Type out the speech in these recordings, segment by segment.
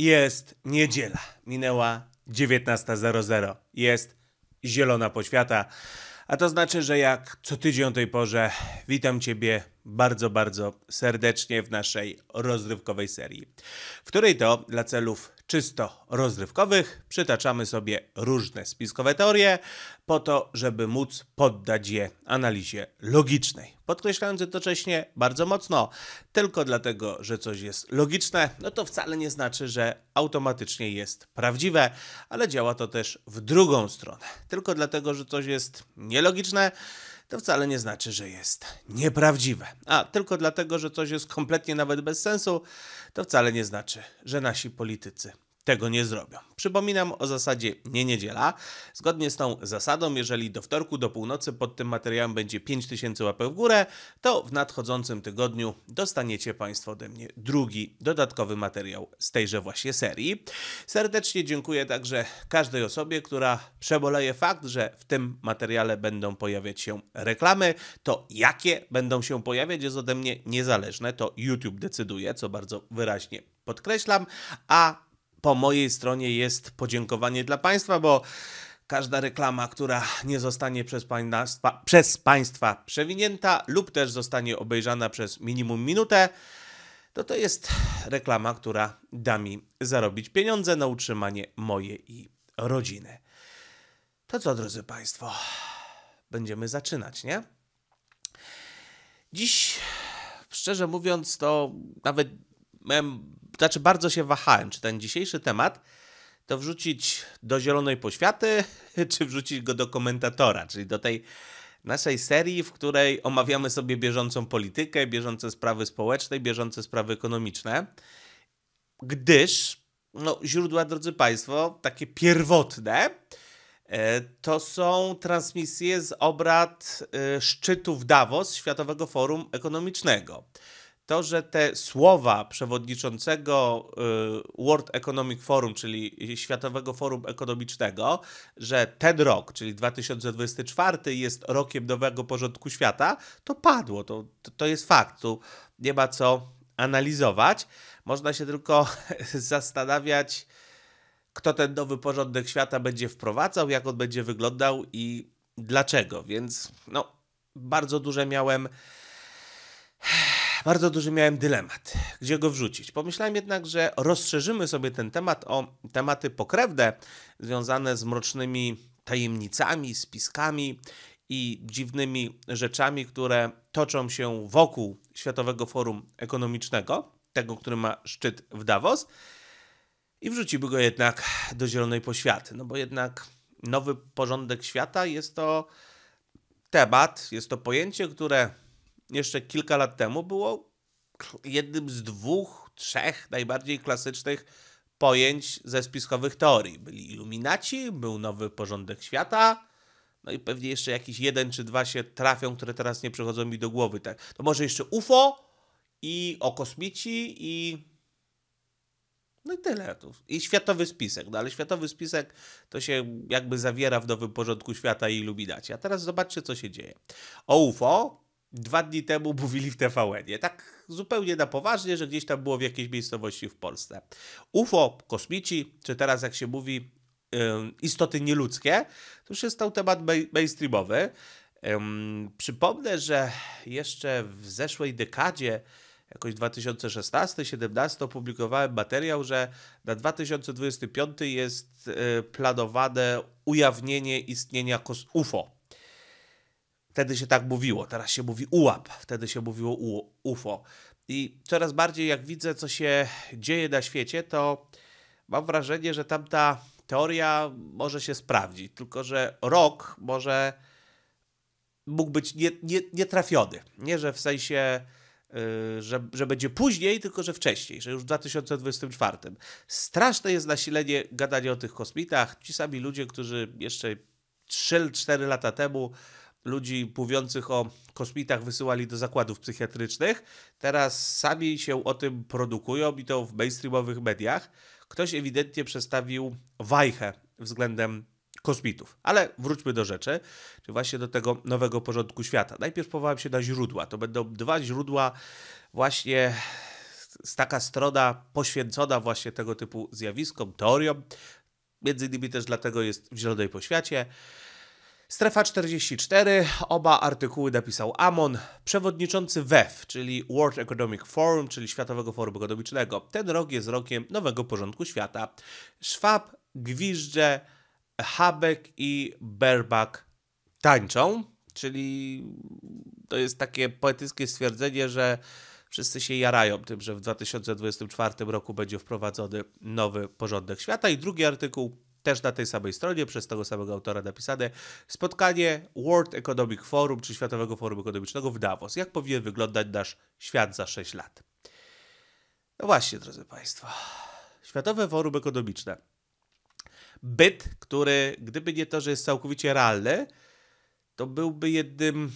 Jest niedziela. Minęła 19.00. Jest zielona poświata. A to znaczy, że jak co tydzień o tej porze witam Ciebie bardzo, bardzo serdecznie w naszej rozrywkowej serii, w której to dla celów czysto rozrywkowych przytaczamy sobie różne spiskowe teorie po to, żeby móc poddać je analizie logicznej. Podkreślając jednocześnie bardzo mocno, tylko dlatego, że coś jest logiczne, no to wcale nie znaczy, że automatycznie jest prawdziwe, ale działa to też w drugą stronę. Tylko dlatego, że coś jest nielogiczne, to wcale nie znaczy, że jest nieprawdziwe. A tylko dlatego, że coś jest kompletnie nawet bez sensu, to wcale nie znaczy, że nasi politycy tego nie zrobią. Przypominam o zasadzie nie niedziela. Zgodnie z tą zasadą, jeżeli do wtorku do północy pod tym materiałem będzie 5000 łapek w górę, to w nadchodzącym tygodniu dostaniecie Państwo ode mnie drugi dodatkowy materiał z tejże właśnie serii. Serdecznie dziękuję także każdej osobie, która przeboleje fakt, że w tym materiale będą pojawiać się reklamy. To jakie będą się pojawiać jest ode mnie niezależne, to YouTube decyduje, co bardzo wyraźnie podkreślam, a po mojej stronie jest podziękowanie dla Państwa, bo każda reklama, która nie zostanie przez państwa, przez państwa przewinięta lub też zostanie obejrzana przez minimum minutę, to to jest reklama, która da mi zarobić pieniądze na utrzymanie moje i rodziny. To co, drodzy Państwo, będziemy zaczynać, nie? Dziś, szczerze mówiąc, to nawet miałem, znaczy bardzo się wahałem, czy ten dzisiejszy temat to wrzucić do zielonej poświaty, czy wrzucić go do komentatora, czyli do tej naszej serii, w której omawiamy sobie bieżącą politykę, bieżące sprawy społeczne, bieżące sprawy ekonomiczne, gdyż no, źródła, drodzy Państwo, takie pierwotne, e, to są transmisje z obrad e, szczytu w Davos Światowego Forum Ekonomicznego to, że te słowa przewodniczącego y, World Economic Forum, czyli Światowego Forum Ekonomicznego, że ten rok, czyli 2024, jest rokiem nowego porządku świata, to padło. To, to, jest fakt. Tu nie ma co analizować. Można się tylko zastanawiać, kto ten nowy porządek świata będzie wprowadzał, jak on będzie wyglądał i dlaczego. Więc no, bardzo duże miałem bardzo duży miałem dylemat, gdzie go wrzucić. Pomyślałem jednak, że rozszerzymy sobie ten temat o tematy pokrewne związane z mrocznymi tajemnicami, spiskami i dziwnymi rzeczami, które toczą się wokół Światowego Forum Ekonomicznego, tego, który ma szczyt w Davos. I wrzuciłby go jednak do zielonej poświaty, no bo jednak nowy porządek świata jest to temat, jest to pojęcie, które jeszcze kilka lat temu było jednym z dwóch, trzech najbardziej klasycznych pojęć ze spiskowych teorii. Byli iluminaci, był nowy porządek świata, no i pewnie jeszcze jakiś jeden czy dwa się trafią, które teraz nie przychodzą mi do głowy. Tak. To może jeszcze UFO i o kosmici i... No i tyle. I światowy spisek. No ale światowy spisek to się jakby zawiera w nowym porządku świata i iluminacie. A teraz zobaczcie, co się dzieje. O UFO dwa dni temu mówili w TVN-ie. Tak zupełnie na poważnie, że gdzieś tam było w jakiejś miejscowości w Polsce. UFO, kosmici, czy teraz jak się mówi, istoty nieludzkie, to już jest to temat mainstreamowy. Przypomnę, że jeszcze w zeszłej dekadzie jakoś 2016-17 opublikowałem materiał, że na 2025 jest e, planowane ujawnienie istnienia UFO. Wtedy się tak mówiło, teraz się mówi ułap, wtedy się mówiło u, UFO. I coraz bardziej jak widzę, co się dzieje na świecie, to mam wrażenie, że tamta teoria może się sprawdzić, tylko że rok może mógł być nietrafiony. Nie, nie, nie, trafiony. nie, że w sensie, yy, że, że będzie później, tylko że wcześniej, że już w 2024. Straszne jest nasilenie gadania o tych kosmitach. Ci sami ludzie, którzy jeszcze 3-4 lata temu ludzi mówiących o kosmitach wysyłali do zakładów psychiatrycznych. Teraz sami się o tym produkują i to w mainstreamowych mediach. Ktoś ewidentnie przestawił wajchę względem kosmitów. Ale wróćmy do rzeczy, czy właśnie do tego nowego porządku świata. Najpierw powołam się na źródła. To będą dwa źródła właśnie taka strona poświęcona właśnie tego typu zjawiskom, teoriom. Między innymi też dlatego jest w Zielonej Poświacie. Strefa 44, oba artykuły napisał Amon, przewodniczący WEF, czyli World Economic Forum, czyli Światowego Forum Ekonomicznego. Ten rok jest rokiem nowego porządku świata. Szwab, Gwizdże, Habek i Berbak tańczą, czyli to jest takie poetyckie stwierdzenie, że wszyscy się jarają tym, że w 2024 roku będzie wprowadzony nowy porządek świata. I drugi artykuł też na tej samej stronie, przez tego samego autora napisane, spotkanie World Economic Forum, czy Światowego Forum Ekonomicznego w Davos. Jak powinien wyglądać nasz świat za 6 lat? No właśnie, drodzy Państwo. Światowe Forum Ekonomiczne. Byt, który gdyby nie to, że jest całkowicie realny, to byłby jednym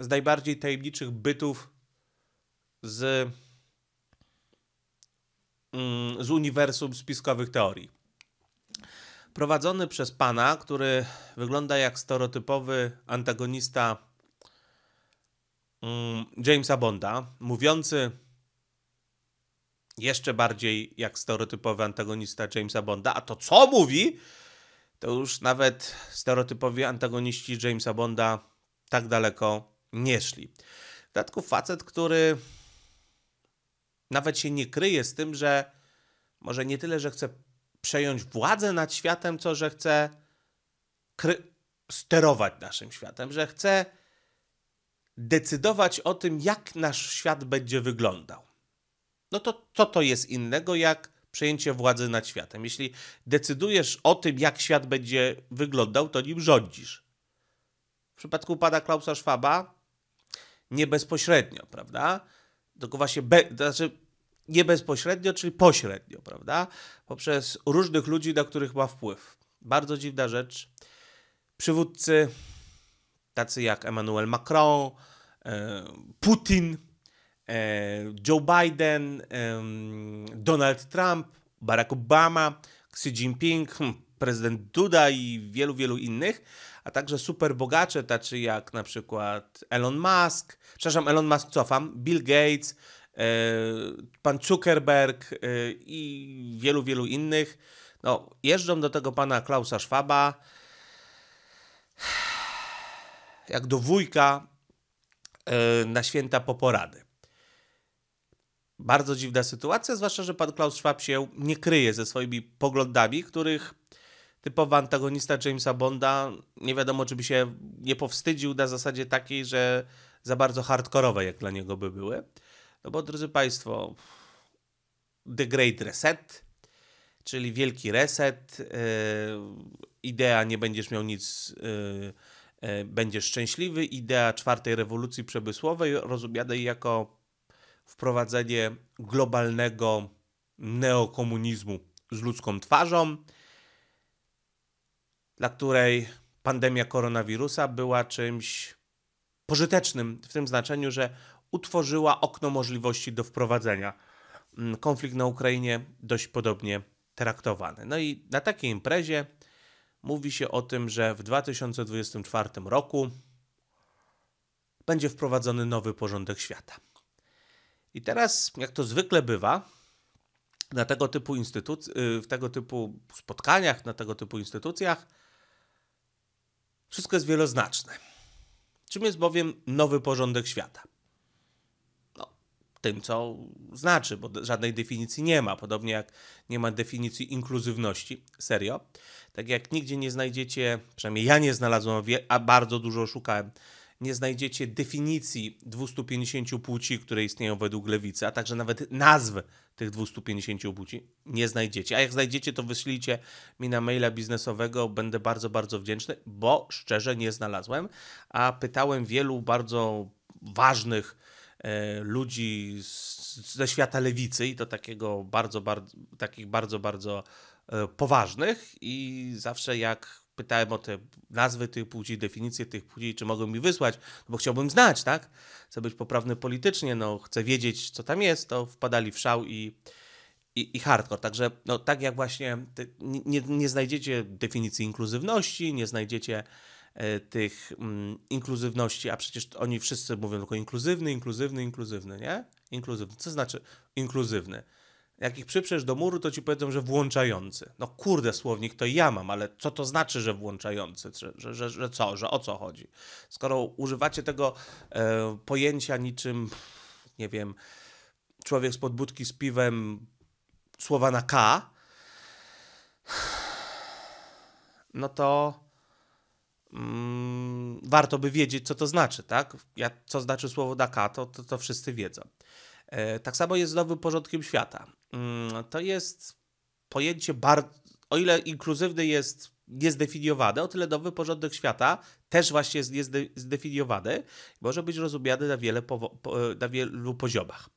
z najbardziej tajemniczych bytów z, mm, z uniwersum spiskowych teorii prowadzony przez pana, który wygląda jak stereotypowy antagonista mm, Jamesa Bonda, mówiący jeszcze bardziej jak stereotypowy antagonista Jamesa Bonda, a to co mówi, to już nawet stereotypowi antagoniści Jamesa Bonda tak daleko nie szli. W dodatku facet, który nawet się nie kryje z tym, że może nie tyle, że chce przejąć władzę nad światem, co że chce sterować naszym światem, że chce decydować o tym, jak nasz świat będzie wyglądał. No to co to jest innego jak przejęcie władzy nad światem? Jeśli decydujesz o tym, jak świat będzie wyglądał, to nim rządzisz. W przypadku pana Klausa Schwaba nie bezpośrednio, prawda? Tylko właśnie, be, to znaczy nie bezpośrednio, czyli pośrednio, prawda? Poprzez różnych ludzi, na których ma wpływ. Bardzo dziwna rzecz. Przywódcy, tacy jak Emmanuel Macron, e, Putin, e, Joe Biden, e, Donald Trump, Barack Obama, Xi Jinping, hmm, prezydent Duda i wielu, wielu innych, a także superbogacze tacy jak na przykład Elon Musk, przepraszam, Elon Musk cofam, Bill Gates, E, pan Zuckerberg e, i wielu, wielu innych. No, jeżdżą do tego pana Klausa Schwaba jak do wujka e, na święta po porady. Bardzo dziwna sytuacja, zwłaszcza, że pan Klaus Schwab się nie kryje ze swoimi poglądami, których typowa antagonista Jamesa Bonda nie wiadomo, czy by się nie powstydził na zasadzie takiej, że za bardzo hardkorowe jak dla niego by były. No bo drodzy Państwo, The Great Reset, czyli wielki reset, yy, idea nie będziesz miał nic, yy, yy, będziesz szczęśliwy, idea czwartej rewolucji przemysłowej rozumianej jako wprowadzenie globalnego neokomunizmu z ludzką twarzą, dla której pandemia koronawirusa była czymś pożytecznym w tym znaczeniu, że utworzyła okno możliwości do wprowadzenia. Mm, konflikt na Ukrainie dość podobnie traktowany. No i na takiej imprezie mówi się o tym, że w 2024 roku będzie wprowadzony nowy porządek świata. I teraz, jak to zwykle bywa, na tego typu y, w tego typu spotkaniach, na tego typu instytucjach, wszystko jest wieloznaczne. Czym jest bowiem nowy porządek świata? tym, co znaczy, bo żadnej definicji nie ma. Podobnie jak nie ma definicji inkluzywności, serio. Tak jak nigdzie nie znajdziecie, przynajmniej ja nie znalazłem, a bardzo dużo szukałem, nie znajdziecie definicji 250 płci, które istnieją według lewicy, a także nawet nazw tych 250 płci nie znajdziecie. A jak znajdziecie, to wyślijcie mi na maila biznesowego, będę bardzo, bardzo wdzięczny, bo szczerze nie znalazłem, a pytałem wielu bardzo ważnych E, ludzi z, ze świata lewicy i to takiego bardzo, bardzo, takich bardzo, bardzo e, poważnych i zawsze jak pytałem o te nazwy tych płci, definicje tych płci, czy mogą mi wysłać, no bo chciałbym znać, tak? Chcę być poprawny politycznie, no chcę wiedzieć, co tam jest, to wpadali w szał i, i, i hardcore. Także no, tak jak właśnie nie, nie znajdziecie definicji inkluzywności, nie znajdziecie E, tych mm, inkluzywności, a przecież oni wszyscy mówią tylko inkluzywny, inkluzywny, inkluzywny, nie? Inkluzywny. Co znaczy inkluzywny? Jak ich przyprzesz do muru, to ci powiedzą, że włączający. No kurde, słownik to ja mam, ale co to znaczy, że włączający? Że, że, że, że co, że o co chodzi? Skoro używacie tego e, pojęcia niczym, nie wiem, człowiek z podbudki z piwem słowa na K, no to Mm, warto by wiedzieć, co to znaczy, tak? Ja, co znaczy słowo daka, to, to wszyscy wiedzą. E, tak samo jest z nowym porządkiem świata. Mm, to jest pojęcie bardzo, o ile inkluzywny jest niezdefiniowane, o tyle nowy porządek świata też właśnie jest niezdefiniowany i może być rozumiany na, wiele po, na wielu poziomach.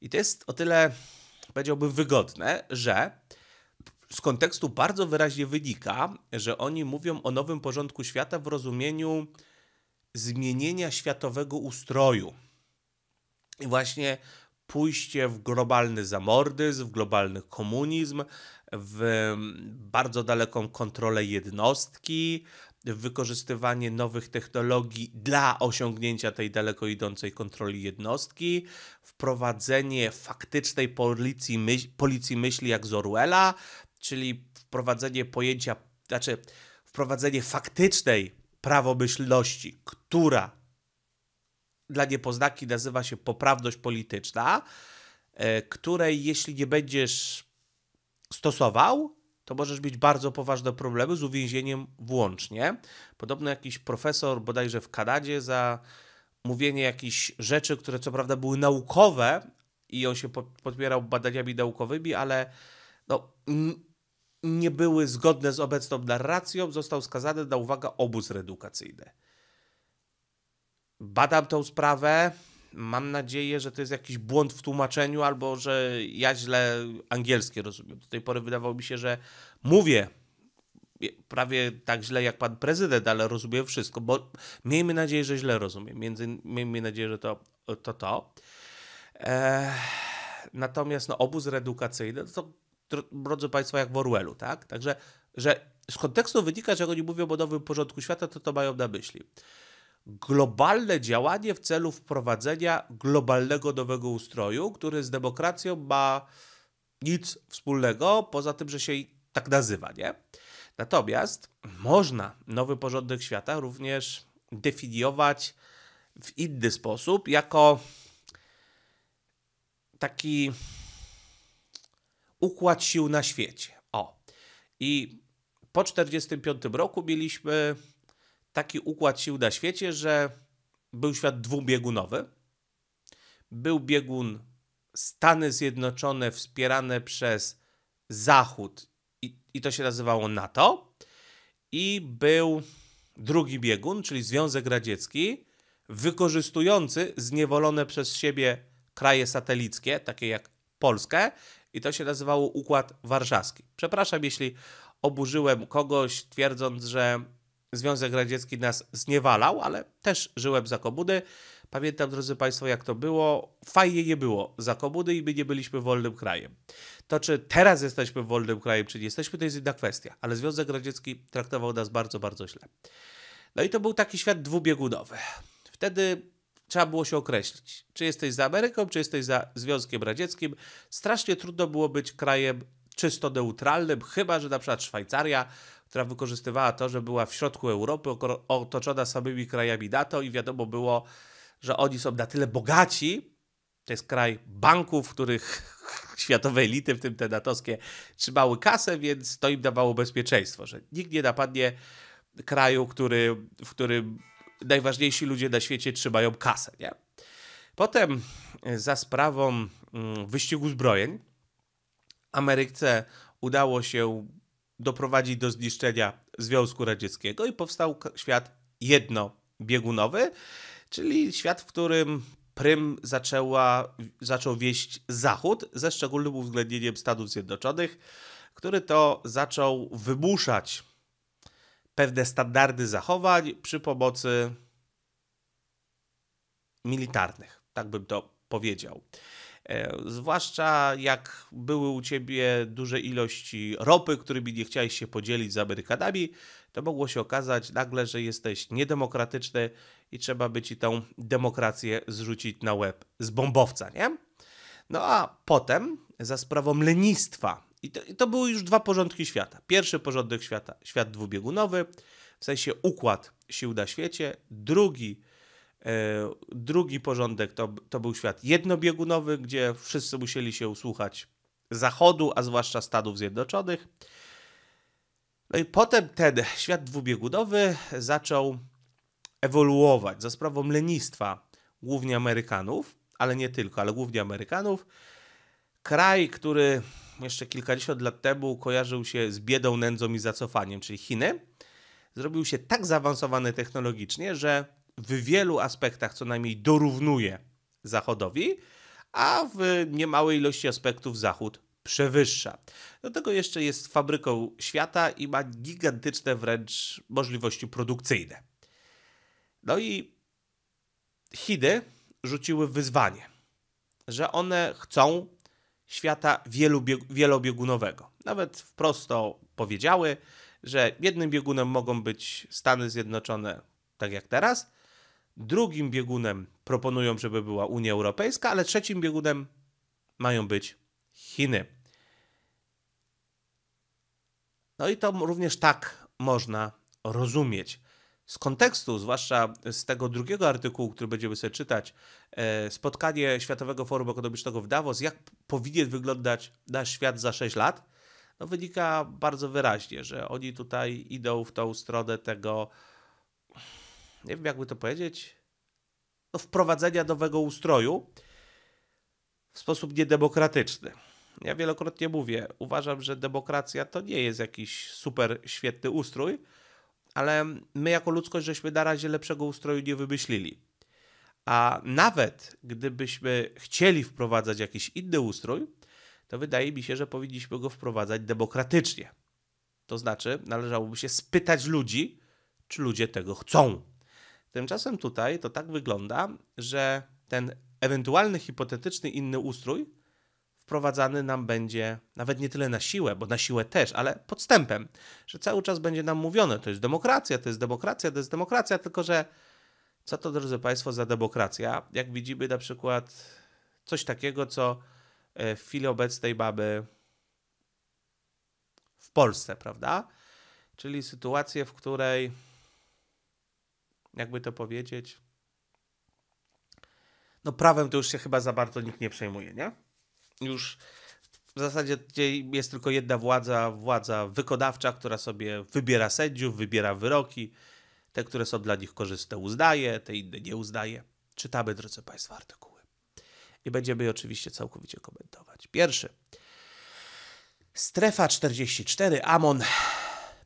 I to jest o tyle, powiedziałbym, wygodne, że z kontekstu bardzo wyraźnie wynika, że oni mówią o nowym porządku świata w rozumieniu zmienienia światowego ustroju. I właśnie pójście w globalny zamordyzm, w globalny komunizm, w bardzo daleką kontrolę jednostki, wykorzystywanie nowych technologii dla osiągnięcia tej daleko idącej kontroli jednostki, wprowadzenie faktycznej policji, myśl, policji myśli jak z Orwella, czyli wprowadzenie pojęcia, znaczy wprowadzenie faktycznej prawomyślności, która dla niepoznaki nazywa się poprawność polityczna, e, której jeśli nie będziesz stosował, to możesz mieć bardzo poważne problemy z uwięzieniem włącznie. Podobno jakiś profesor bodajże w Kanadzie za mówienie jakichś rzeczy, które co prawda były naukowe i on się podpierał badaniami naukowymi, ale no, nie były zgodne z obecną narracją, został skazany na, uwaga, obóz redukacyjny. Badam tą sprawę. Mam nadzieję, że to jest jakiś błąd w tłumaczeniu, albo że ja źle angielskie rozumiem. Do tej pory wydawało mi się, że mówię prawie tak źle jak pan prezydent, ale rozumiem wszystko, bo miejmy nadzieję, że źle rozumiem. Między, miejmy nadzieję, że to to. to. Eee, natomiast no, obóz redukacyjny to drodzy Państwo, jak w Orwellu, tak? Także, że z kontekstu wynika, że oni mówią o nowym porządku świata, to to mają na myśli. Globalne działanie w celu wprowadzenia globalnego nowego ustroju, który z demokracją ma nic wspólnego, poza tym, że się tak nazywa, nie? Natomiast można nowy porządek świata również definiować w inny sposób, jako taki układ sił na świecie. O. I po 1945 roku mieliśmy taki układ sił na świecie, że był świat dwubiegunowy. Był biegun Stany Zjednoczone wspierane przez Zachód i, i to się nazywało NATO. I był drugi biegun, czyli Związek Radziecki, wykorzystujący zniewolone przez siebie kraje satelickie, takie jak Polskę, i to się nazywało Układ Warszawski. Przepraszam, jeśli oburzyłem kogoś, twierdząc, że Związek Radziecki nas zniewalał, ale też żyłem za komuny. Pamiętam, drodzy Państwo, jak to było. Fajnie nie było za komuny i my nie byliśmy wolnym krajem. To, czy teraz jesteśmy wolnym krajem, czy nie jesteśmy, to jest inna kwestia, ale Związek Radziecki traktował nas bardzo, bardzo źle. No i to był taki świat dwubiegunowy. Wtedy trzeba było się określić. Czy jesteś za Ameryką, czy jesteś za Związkiem Radzieckim. Strasznie trudno było być krajem czysto neutralnym, chyba że na przykład Szwajcaria, która wykorzystywała to, że była w środku Europy, otoczona samymi krajami NATO i wiadomo było, że oni są na tyle bogaci, to jest kraj banków, których światowe elity, w tym te natowskie, trzymały kasę, więc to im dawało bezpieczeństwo, że nikt nie napadnie kraju, który, w którym najważniejsi ludzie na świecie trzymają kasę, nie? Potem y, za sprawą mm, wyścigu zbrojeń Ameryce udało się doprowadzić do zniszczenia Związku Radzieckiego i powstał świat jednobiegunowy, czyli świat, w którym prym zaczęła, zaczął wieść Zachód, ze szczególnym uwzględnieniem Stanów Zjednoczonych, który to zaczął wymuszać pewne standardy zachowań przy pomocy militarnych, tak bym to powiedział. E, zwłaszcza jak były u ciebie duże ilości ropy, którymi nie chciałeś się podzielić z Amerykanami, to mogło się okazać nagle, że jesteś niedemokratyczny i trzeba by ci tą demokrację zrzucić na łeb z bombowca, nie? No a potem za sprawą lenistwa i to, i to były już dwa porządki świata. Pierwszy porządek świata, świat dwubiegunowy, w sensie układ sił na świecie. Drugi, e, drugi porządek to, to był świat jednobiegunowy, gdzie wszyscy musieli się usłuchać Zachodu, a zwłaszcza Stanów Zjednoczonych. No i potem ten świat dwubiegunowy zaczął ewoluować za sprawą lenistwa głównie Amerykanów, ale nie tylko, ale głównie Amerykanów. Kraj, który jeszcze kilkadziesiąt lat temu kojarzył się z biedą, nędzą i zacofaniem, czyli Chiny, zrobił się tak zaawansowany technologicznie, że w wielu aspektach co najmniej dorównuje Zachodowi, a w niemałej ilości aspektów Zachód przewyższa. Do tego jeszcze jest fabryką świata i ma gigantyczne wręcz możliwości produkcyjne. No i Chiny rzuciły wyzwanie, że one chcą świata wielobiegunowego. Nawet wprost powiedziały, że jednym biegunem mogą być Stany Zjednoczone, tak jak teraz, drugim biegunem proponują, żeby była Unia Europejska, ale trzecim biegunem mają być Chiny. No i to również tak można rozumieć z kontekstu, zwłaszcza z tego drugiego artykułu, który będziemy sobie czytać, e, spotkanie Światowego Forum Ekonomicznego w Davos, jak powinien wyglądać nasz świat za 6 lat, no wynika bardzo wyraźnie, że oni tutaj idą w tą stronę tego, nie wiem jakby to powiedzieć, no wprowadzenia nowego ustroju w sposób niedemokratyczny. Ja wielokrotnie mówię, uważam, że demokracja to nie jest jakiś super świetny ustrój, ale my jako ludzkość żeśmy na razie lepszego ustroju nie wymyślili. A nawet gdybyśmy chcieli wprowadzać jakiś inny ustrój, to wydaje mi się, że powinniśmy go wprowadzać demokratycznie. To znaczy, należałoby się spytać ludzi, czy ludzie tego chcą. Tymczasem tutaj to tak wygląda, że ten ewentualny hipotetyczny inny ustrój wprowadzany nam będzie nawet nie tyle na siłę, bo na siłę też, ale podstępem, że cały czas będzie nam mówione, to jest demokracja, to jest demokracja, to jest demokracja, tylko że co to, drodzy Państwo, za demokracja? Jak widzimy na przykład coś takiego, co e, w chwili obecnej mamy w Polsce, prawda? Czyli sytuację, w której, jakby to powiedzieć, no prawem to już się chyba za bardzo nikt nie przejmuje, nie? już w zasadzie jest tylko jedna władza, władza wykonawcza, która sobie wybiera sędziów, wybiera wyroki, te, które są dla nich korzystne uznaje, te inne nie uznaje. Czytamy, drodzy Państwo, artykuły. I będziemy je oczywiście całkowicie komentować. Pierwszy. Strefa 44, Amon,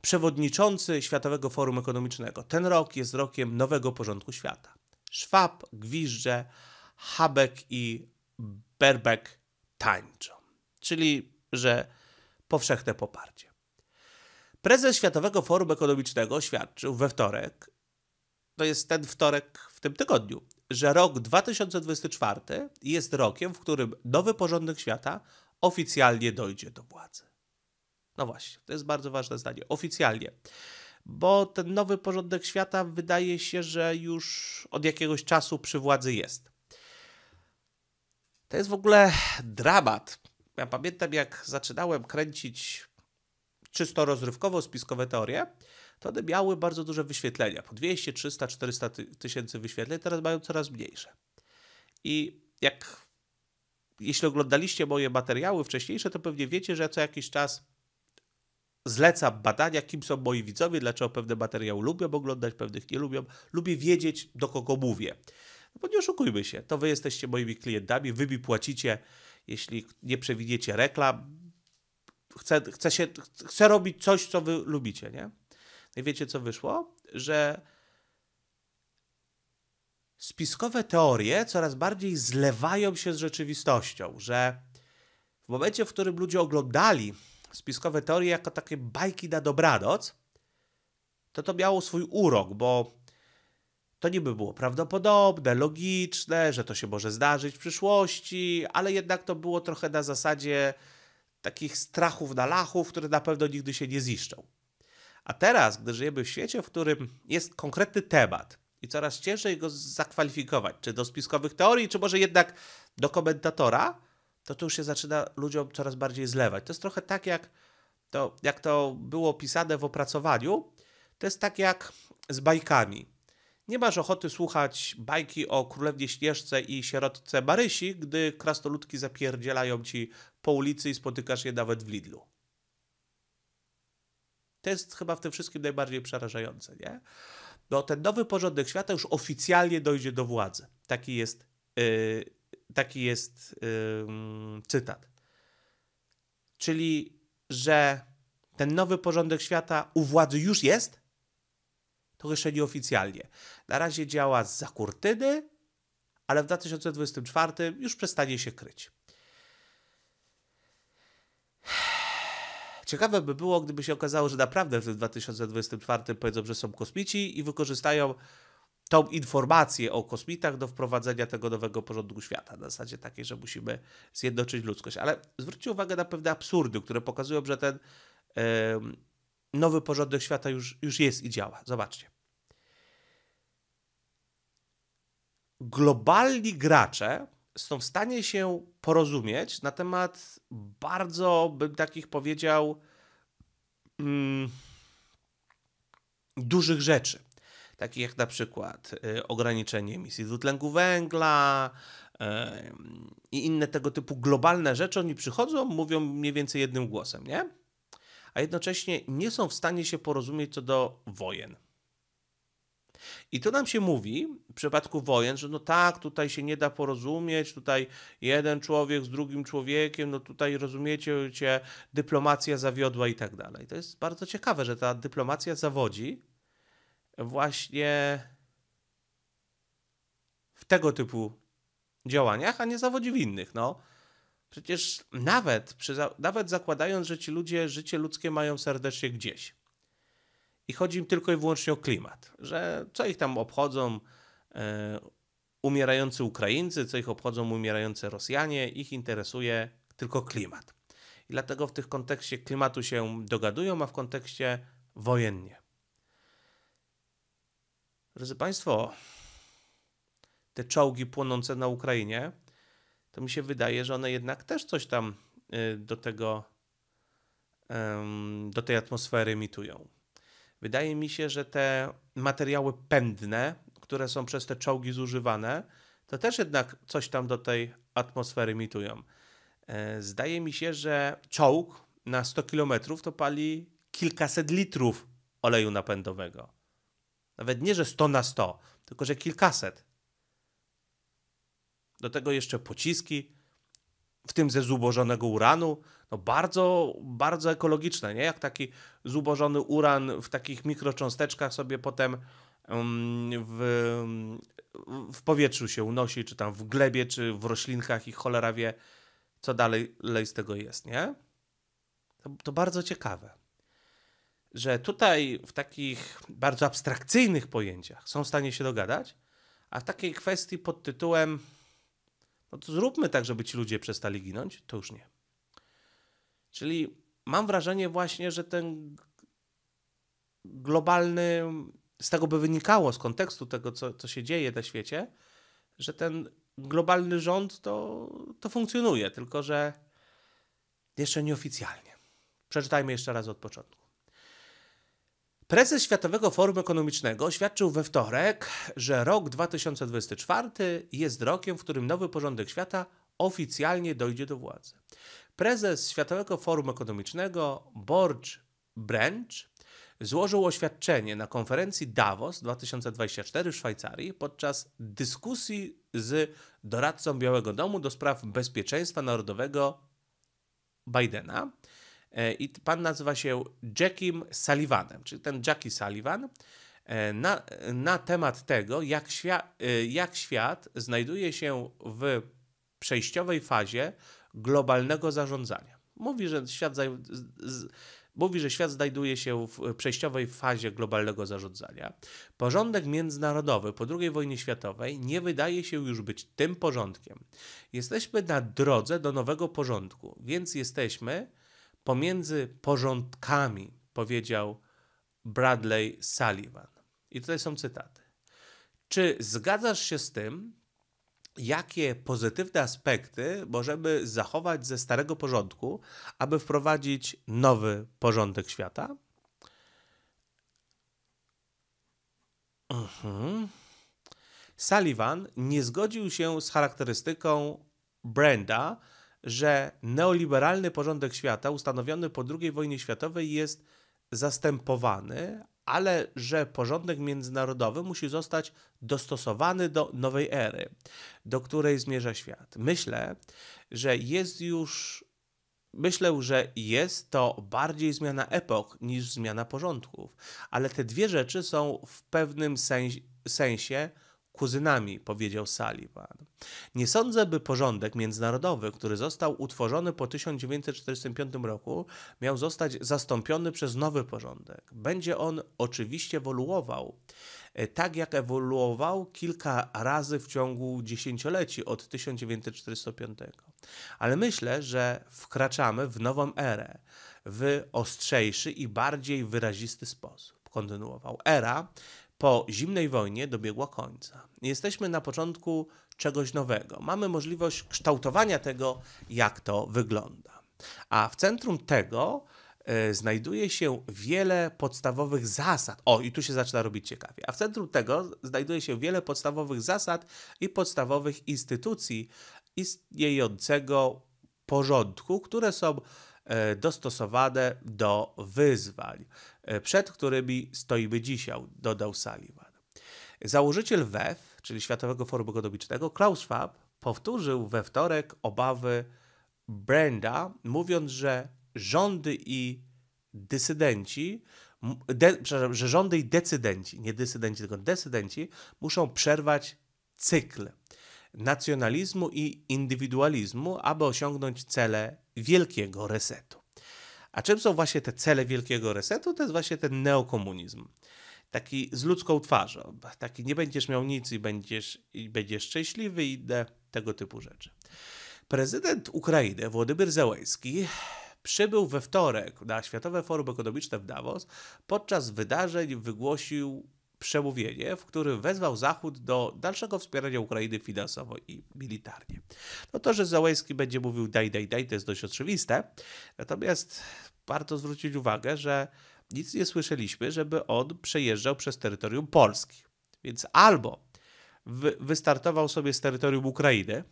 przewodniczący Światowego Forum Ekonomicznego. Ten rok jest rokiem nowego porządku świata. Szwab, Gwizdże, Habek i Berbeck tańczą. Czyli, że powszechne poparcie. Prezes Światowego Forum Ekonomicznego oświadczył we wtorek, to jest ten wtorek w tym tygodniu, że rok 2024 jest rokiem, w którym nowy porządek świata oficjalnie dojdzie do władzy. No właśnie, to jest bardzo ważne zdanie. Oficjalnie. Bo ten nowy porządek świata wydaje się, że już od jakiegoś czasu przy władzy jest. To jest w ogóle dramat. Ja pamiętam, jak zaczynałem kręcić czysto rozrywkowo spiskowe teorie, to one miały bardzo duże wyświetlenia. Po 200, 300, 400 tysięcy wyświetleń, teraz mają coraz mniejsze. I jak jeśli oglądaliście moje materiały wcześniejsze, to pewnie wiecie, że ja co jakiś czas zlecam badania, kim są moi widzowie, dlaczego pewne materiały lubią oglądać, pewnych nie lubią. Lubię wiedzieć, do kogo mówię. No bo nie oszukujmy się, to wy jesteście moimi klientami, wy mi płacicie, jeśli nie przewidziecie reklam. Chcę, chcę, się, chcę robić coś, co wy lubicie, nie? No i wiecie, co wyszło? Że spiskowe teorie coraz bardziej zlewają się z rzeczywistością, że w momencie, w którym ludzie oglądali spiskowe teorie jako takie bajki na dobranoc, to to miało swój urok, bo to niby było prawdopodobne, logiczne, że to się może zdarzyć w przyszłości, ale jednak to było trochę na zasadzie takich strachów na lachów, które na pewno nigdy się nie ziszczą. A teraz, gdy żyjemy w świecie, w którym jest konkretny temat i coraz ciężej go zakwalifikować, czy do spiskowych teorii, czy może jednak do komentatora, to to już się zaczyna ludziom coraz bardziej zlewać. To jest trochę tak, jak to, jak to było pisane w opracowaniu, to jest tak jak z bajkami. Nie masz ochoty słuchać bajki o królewnie Śnieżce i sierotce Marysi, gdy krasnoludki zapierdzielają ci po ulicy i spotykasz je nawet w Lidlu. To jest chyba w tym wszystkim najbardziej przerażające, nie? No, ten nowy porządek świata już oficjalnie dojdzie do władzy. Taki jest, yy, taki jest yy, cytat. Czyli, że ten nowy porządek świata u władzy już jest, to jeszcze nieoficjalnie. Na razie działa za kurtyny, ale w 2024 już przestanie się kryć. Ciekawe by było, gdyby się okazało, że naprawdę w 2024 powiedzą, że są kosmici i wykorzystają tą informację o kosmitach do wprowadzenia tego nowego porządku świata. Na zasadzie takiej, że musimy zjednoczyć ludzkość. Ale zwróćcie uwagę na pewne absurdy, które pokazują, że ten nowy porządek świata już, już jest i działa. Zobaczcie. Globalni gracze są w stanie się porozumieć na temat bardzo, bym takich powiedział, mm, dużych rzeczy. Takich jak na przykład y, ograniczenie emisji dwutlenku węgla, i inne tego typu globalne rzeczy, oni przychodzą, mówią mniej więcej jednym głosem, nie? a jednocześnie nie są w stanie się porozumieć co do wojen. I to nam się mówi w przypadku wojen, że no tak, tutaj się nie da porozumieć, tutaj jeden człowiek z drugim człowiekiem, no tutaj rozumiecie, cię, dyplomacja zawiodła i tak dalej. To jest bardzo ciekawe, że ta dyplomacja zawodzi właśnie w tego typu działaniach, a nie zawodzi w innych. No. Przecież nawet, przy, nawet zakładając, że ci ludzie życie ludzkie mają serdecznie gdzieś i chodzi im tylko i wyłącznie o klimat, że co ich tam obchodzą e, umierający Ukraińcy, co ich obchodzą umierający Rosjanie, ich interesuje tylko klimat. I dlatego w tych kontekście klimatu się dogadują, a w kontekście wojennie. Drodzy Państwo, te czołgi płonące na Ukrainie to mi się wydaje, że one jednak też coś tam y, do tego, do tej atmosfery emitują. Wydaje mi się, że te materiały pędne, które są przez te czołgi zużywane, to też jednak coś tam do tej atmosfery emitują. E, zdaje mi się, że czołg na 100 km to pali kilkaset litrów oleju napędowego. Nawet nie, że 100 na 100, tylko że kilkaset. Do tego jeszcze pociski, w tym ze zubożonego uranu. No bardzo, bardzo ekologiczne, nie? Jak taki zubożony uran w takich mikrocząsteczkach sobie potem mm, w, w powietrzu się unosi, czy tam w glebie, czy w roślinkach i cholera wie, co dalej z tego jest, nie? To, to bardzo ciekawe, że tutaj w takich bardzo abstrakcyjnych pojęciach są w stanie się dogadać, a w takiej kwestii pod tytułem no to zróbmy tak, żeby ci ludzie przestali ginąć, to już nie. Czyli mam wrażenie właśnie, że ten globalny, z tego by wynikało, z kontekstu tego, co, co się dzieje na świecie, że ten globalny rząd to, to funkcjonuje, tylko że jeszcze nieoficjalnie. Przeczytajmy jeszcze raz od początku. Prezes Światowego Forum Ekonomicznego oświadczył we wtorek, że rok 2024 jest rokiem, w którym nowy porządek świata oficjalnie dojdzie do władzy. Prezes Światowego Forum Ekonomicznego Borch Branch złożył oświadczenie na konferencji Davos 2024 w Szwajcarii podczas dyskusji z doradcą Białego Domu do spraw bezpieczeństwa narodowego Bidena E, I pan nazywa się Jackiem Sullivanem, czyli ten Jackie Sullivan, e, na, na temat tego, jak, świa, e, jak świat znajduje się w przejściowej fazie globalnego zarządzania. Mówi, że świat, mówi, że świat znajduje się w przejściowej fazie globalnego zarządzania. Porządek międzynarodowy po II wojnie światowej nie wydaje się już być tym porządkiem. Jesteśmy na drodze do nowego porządku, więc jesteśmy pomiędzy porządkami, powiedział Bradley Sullivan. I tutaj są cytaty. Czy zgadzasz się z tym, jakie pozytywne aspekty możemy zachować ze starego porządku, aby wprowadzić nowy porządek świata? Mhm. Sullivan nie zgodził się z charakterystyką Brenda, że neoliberalny porządek świata ustanowiony po II wojnie światowej jest zastępowany, ale że porządek międzynarodowy musi zostać dostosowany do nowej ery, do której zmierza świat. Myślę, że jest już. Myślę, że jest to bardziej zmiana epok niż zmiana porządków, ale te dwie rzeczy są w pewnym sens sensie kuzynami, powiedział Sullivan. Nie sądzę, by porządek międzynarodowy, który został utworzony po 1945 roku, miał zostać zastąpiony przez nowy porządek. Będzie on oczywiście ewoluował, e, tak jak ewoluował kilka razy w ciągu dziesięcioleci od 1945. Ale myślę, że wkraczamy w nową erę, w ostrzejszy i bardziej wyrazisty sposób kontynuował. Era po zimnej wojnie dobiegła końca. Jesteśmy na początku czegoś nowego. Mamy możliwość kształtowania tego, jak to wygląda. A w centrum tego e, znajduje się wiele podstawowych zasad. O, i tu się zaczyna robić ciekawie. A w centrum tego znajduje się wiele podstawowych zasad i podstawowych instytucji istniejącego porządku, które są e, dostosowane do wyzwań. E, przed którymi stoimy dzisiaj, dodał Sullivan. Założyciel WEF, czyli Światowego Forum Ekonomicznego, Klaus Schwab, powtórzył we wtorek obawy Brenda, mówiąc, że rządy i dysydenci, de, przepraszam, że rządy i decydenci, nie dysydenci, tylko decydenci, muszą przerwać cykl nacjonalizmu i indywidualizmu, aby osiągnąć cele wielkiego resetu. A czym są właśnie te cele wielkiego resetu? To jest właśnie ten neokomunizm. Taki z ludzką twarzą. Taki nie będziesz miał nic i będziesz, i będziesz szczęśliwy i inne tego typu rzeczy. Prezydent Ukrainy Władimir Zełenski przybył we wtorek na Światowe Forum Ekonomiczne w Davos. Podczas wydarzeń wygłosił przemówienie, w którym wezwał Zachód do dalszego wspierania Ukrainy finansowo i militarnie. No to, że Załęski będzie mówił daj, daj, daj, to jest dość oczywiste, natomiast warto zwrócić uwagę, że nic nie słyszeliśmy, żeby on przejeżdżał przez terytorium Polski. Więc albo wy wystartował sobie z terytorium Ukrainy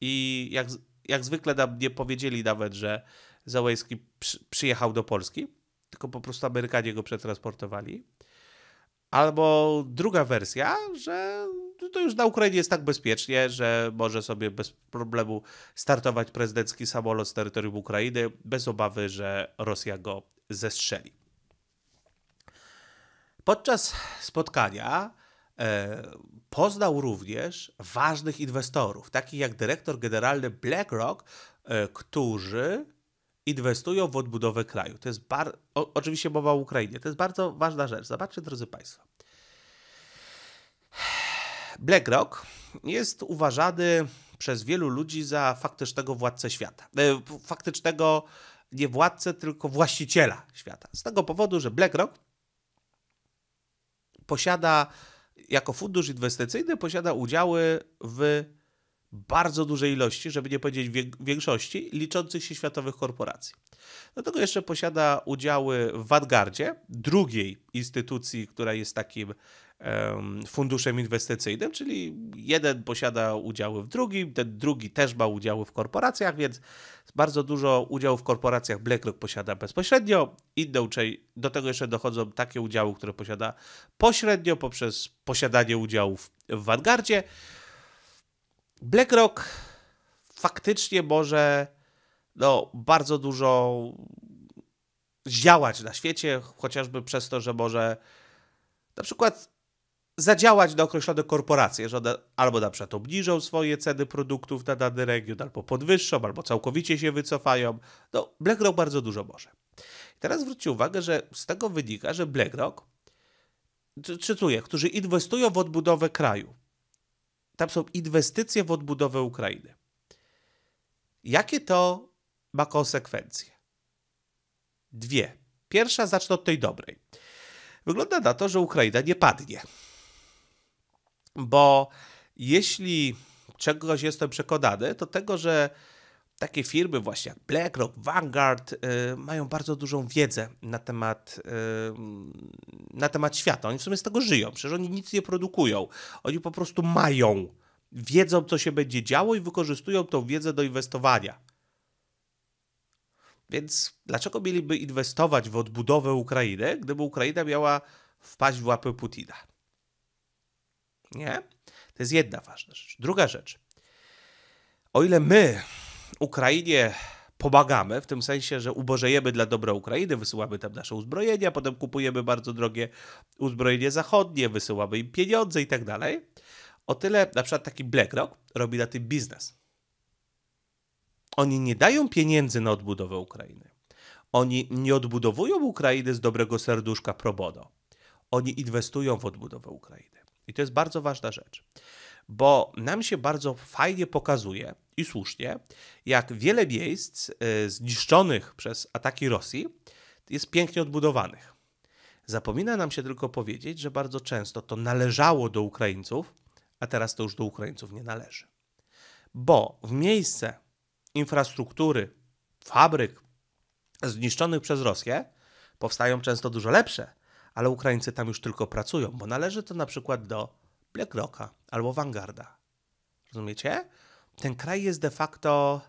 i jak, jak zwykle nam nie powiedzieli nawet, że Załęski przy przyjechał do Polski, tylko po prostu Amerykanie go przetransportowali, Albo druga wersja, że to już na Ukrainie jest tak bezpiecznie, że może sobie bez problemu startować prezydencki samolot z terytorium Ukrainy bez obawy, że Rosja go zestrzeli. Podczas spotkania e, poznał również ważnych inwestorów, takich jak dyrektor generalny BlackRock, e, którzy inwestują w odbudowę kraju. To jest bar... O, oczywiście mowa o Ukrainie. To jest bardzo ważna rzecz. Zobaczcie, drodzy Państwo. BlackRock jest uważany przez wielu ludzi za faktycznego władcę świata. E, faktycznego nie władcę, tylko właściciela świata. Z tego powodu, że BlackRock posiada jako fundusz inwestycyjny posiada udziały w bardzo dużej ilości, żeby nie powiedzieć większości, liczących się światowych korporacji. Do tego jeszcze posiada udziały w Vanguardzie, drugiej instytucji, która jest takim funduszem inwestycyjnym, czyli jeden posiada udziały w drugim, ten drugi też ma udziały w korporacjach, więc bardzo dużo udziałów w korporacjach BlackRock posiada bezpośrednio, inną część, do tego jeszcze dochodzą takie udziały, które posiada pośrednio poprzez posiadanie udziałów w Vanguardzie. BlackRock faktycznie może no, bardzo dużo działać na świecie, chociażby przez to, że może na przykład zadziałać na określone korporacje, że one albo na przykład obniżą swoje ceny produktów na dany region, albo podwyższą, albo całkowicie się wycofają. No, BlackRock bardzo dużo może. I teraz zwróćcie uwagę, że z tego wynika, że BlackRock, czytuję, którzy inwestują w odbudowę kraju, tam są inwestycje w odbudowę Ukrainy. Jakie to ma konsekwencje? Dwie. Pierwsza zacznę od tej dobrej. Wygląda na to, że Ukraina nie padnie. Bo jeśli czegoś jestem przekonany, to tego, że takie firmy właśnie jak BlackRock, Vanguard y, mają bardzo dużą wiedzę na temat, y, na temat świata. Oni w sumie z tego żyją, przecież oni nic nie produkują. Oni po prostu mają, wiedzą co się będzie działo i wykorzystują tą wiedzę do inwestowania. Więc dlaczego mieliby inwestować w odbudowę Ukrainy, gdyby Ukraina miała wpaść w łapy Putina? Nie? To jest jedna ważna rzecz. Druga rzecz. O ile my Ukrainie pomagamy, w tym sensie, że ubożejemy dla dobra Ukrainy, wysyłamy tam nasze uzbrojenia, potem kupujemy bardzo drogie uzbrojenie zachodnie, wysyłamy im pieniądze i tak dalej. O tyle na przykład taki BlackRock robi na tym biznes. Oni nie dają pieniędzy na odbudowę Ukrainy. Oni nie odbudowują Ukrainy z dobrego serduszka pro bono. Oni inwestują w odbudowę Ukrainy. I to jest bardzo ważna rzecz, bo nam się bardzo fajnie pokazuje, i słusznie, jak wiele miejsc e, zniszczonych przez ataki Rosji jest pięknie odbudowanych. Zapomina nam się tylko powiedzieć, że bardzo często to należało do Ukraińców, a teraz to już do Ukraińców nie należy. Bo w miejsce infrastruktury, fabryk zniszczonych przez Rosję powstają często dużo lepsze, ale Ukraińcy tam już tylko pracują, bo należy to na przykład do BlackRocka albo Vanguarda. Rozumiecie? ten kraj jest de facto.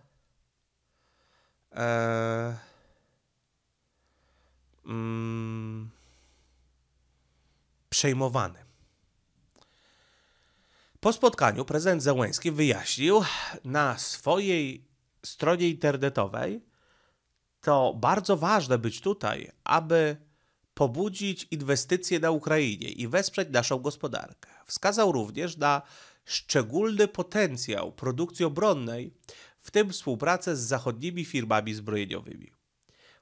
E, mm, przejmowany. Po spotkaniu prezydent Zełęski wyjaśnił na swojej stronie internetowej, to bardzo ważne być tutaj, aby pobudzić inwestycje na Ukrainie i wesprzeć naszą gospodarkę. Wskazał również na szczególny potencjał produkcji obronnej, w tym współpracę z zachodnimi firmami zbrojeniowymi.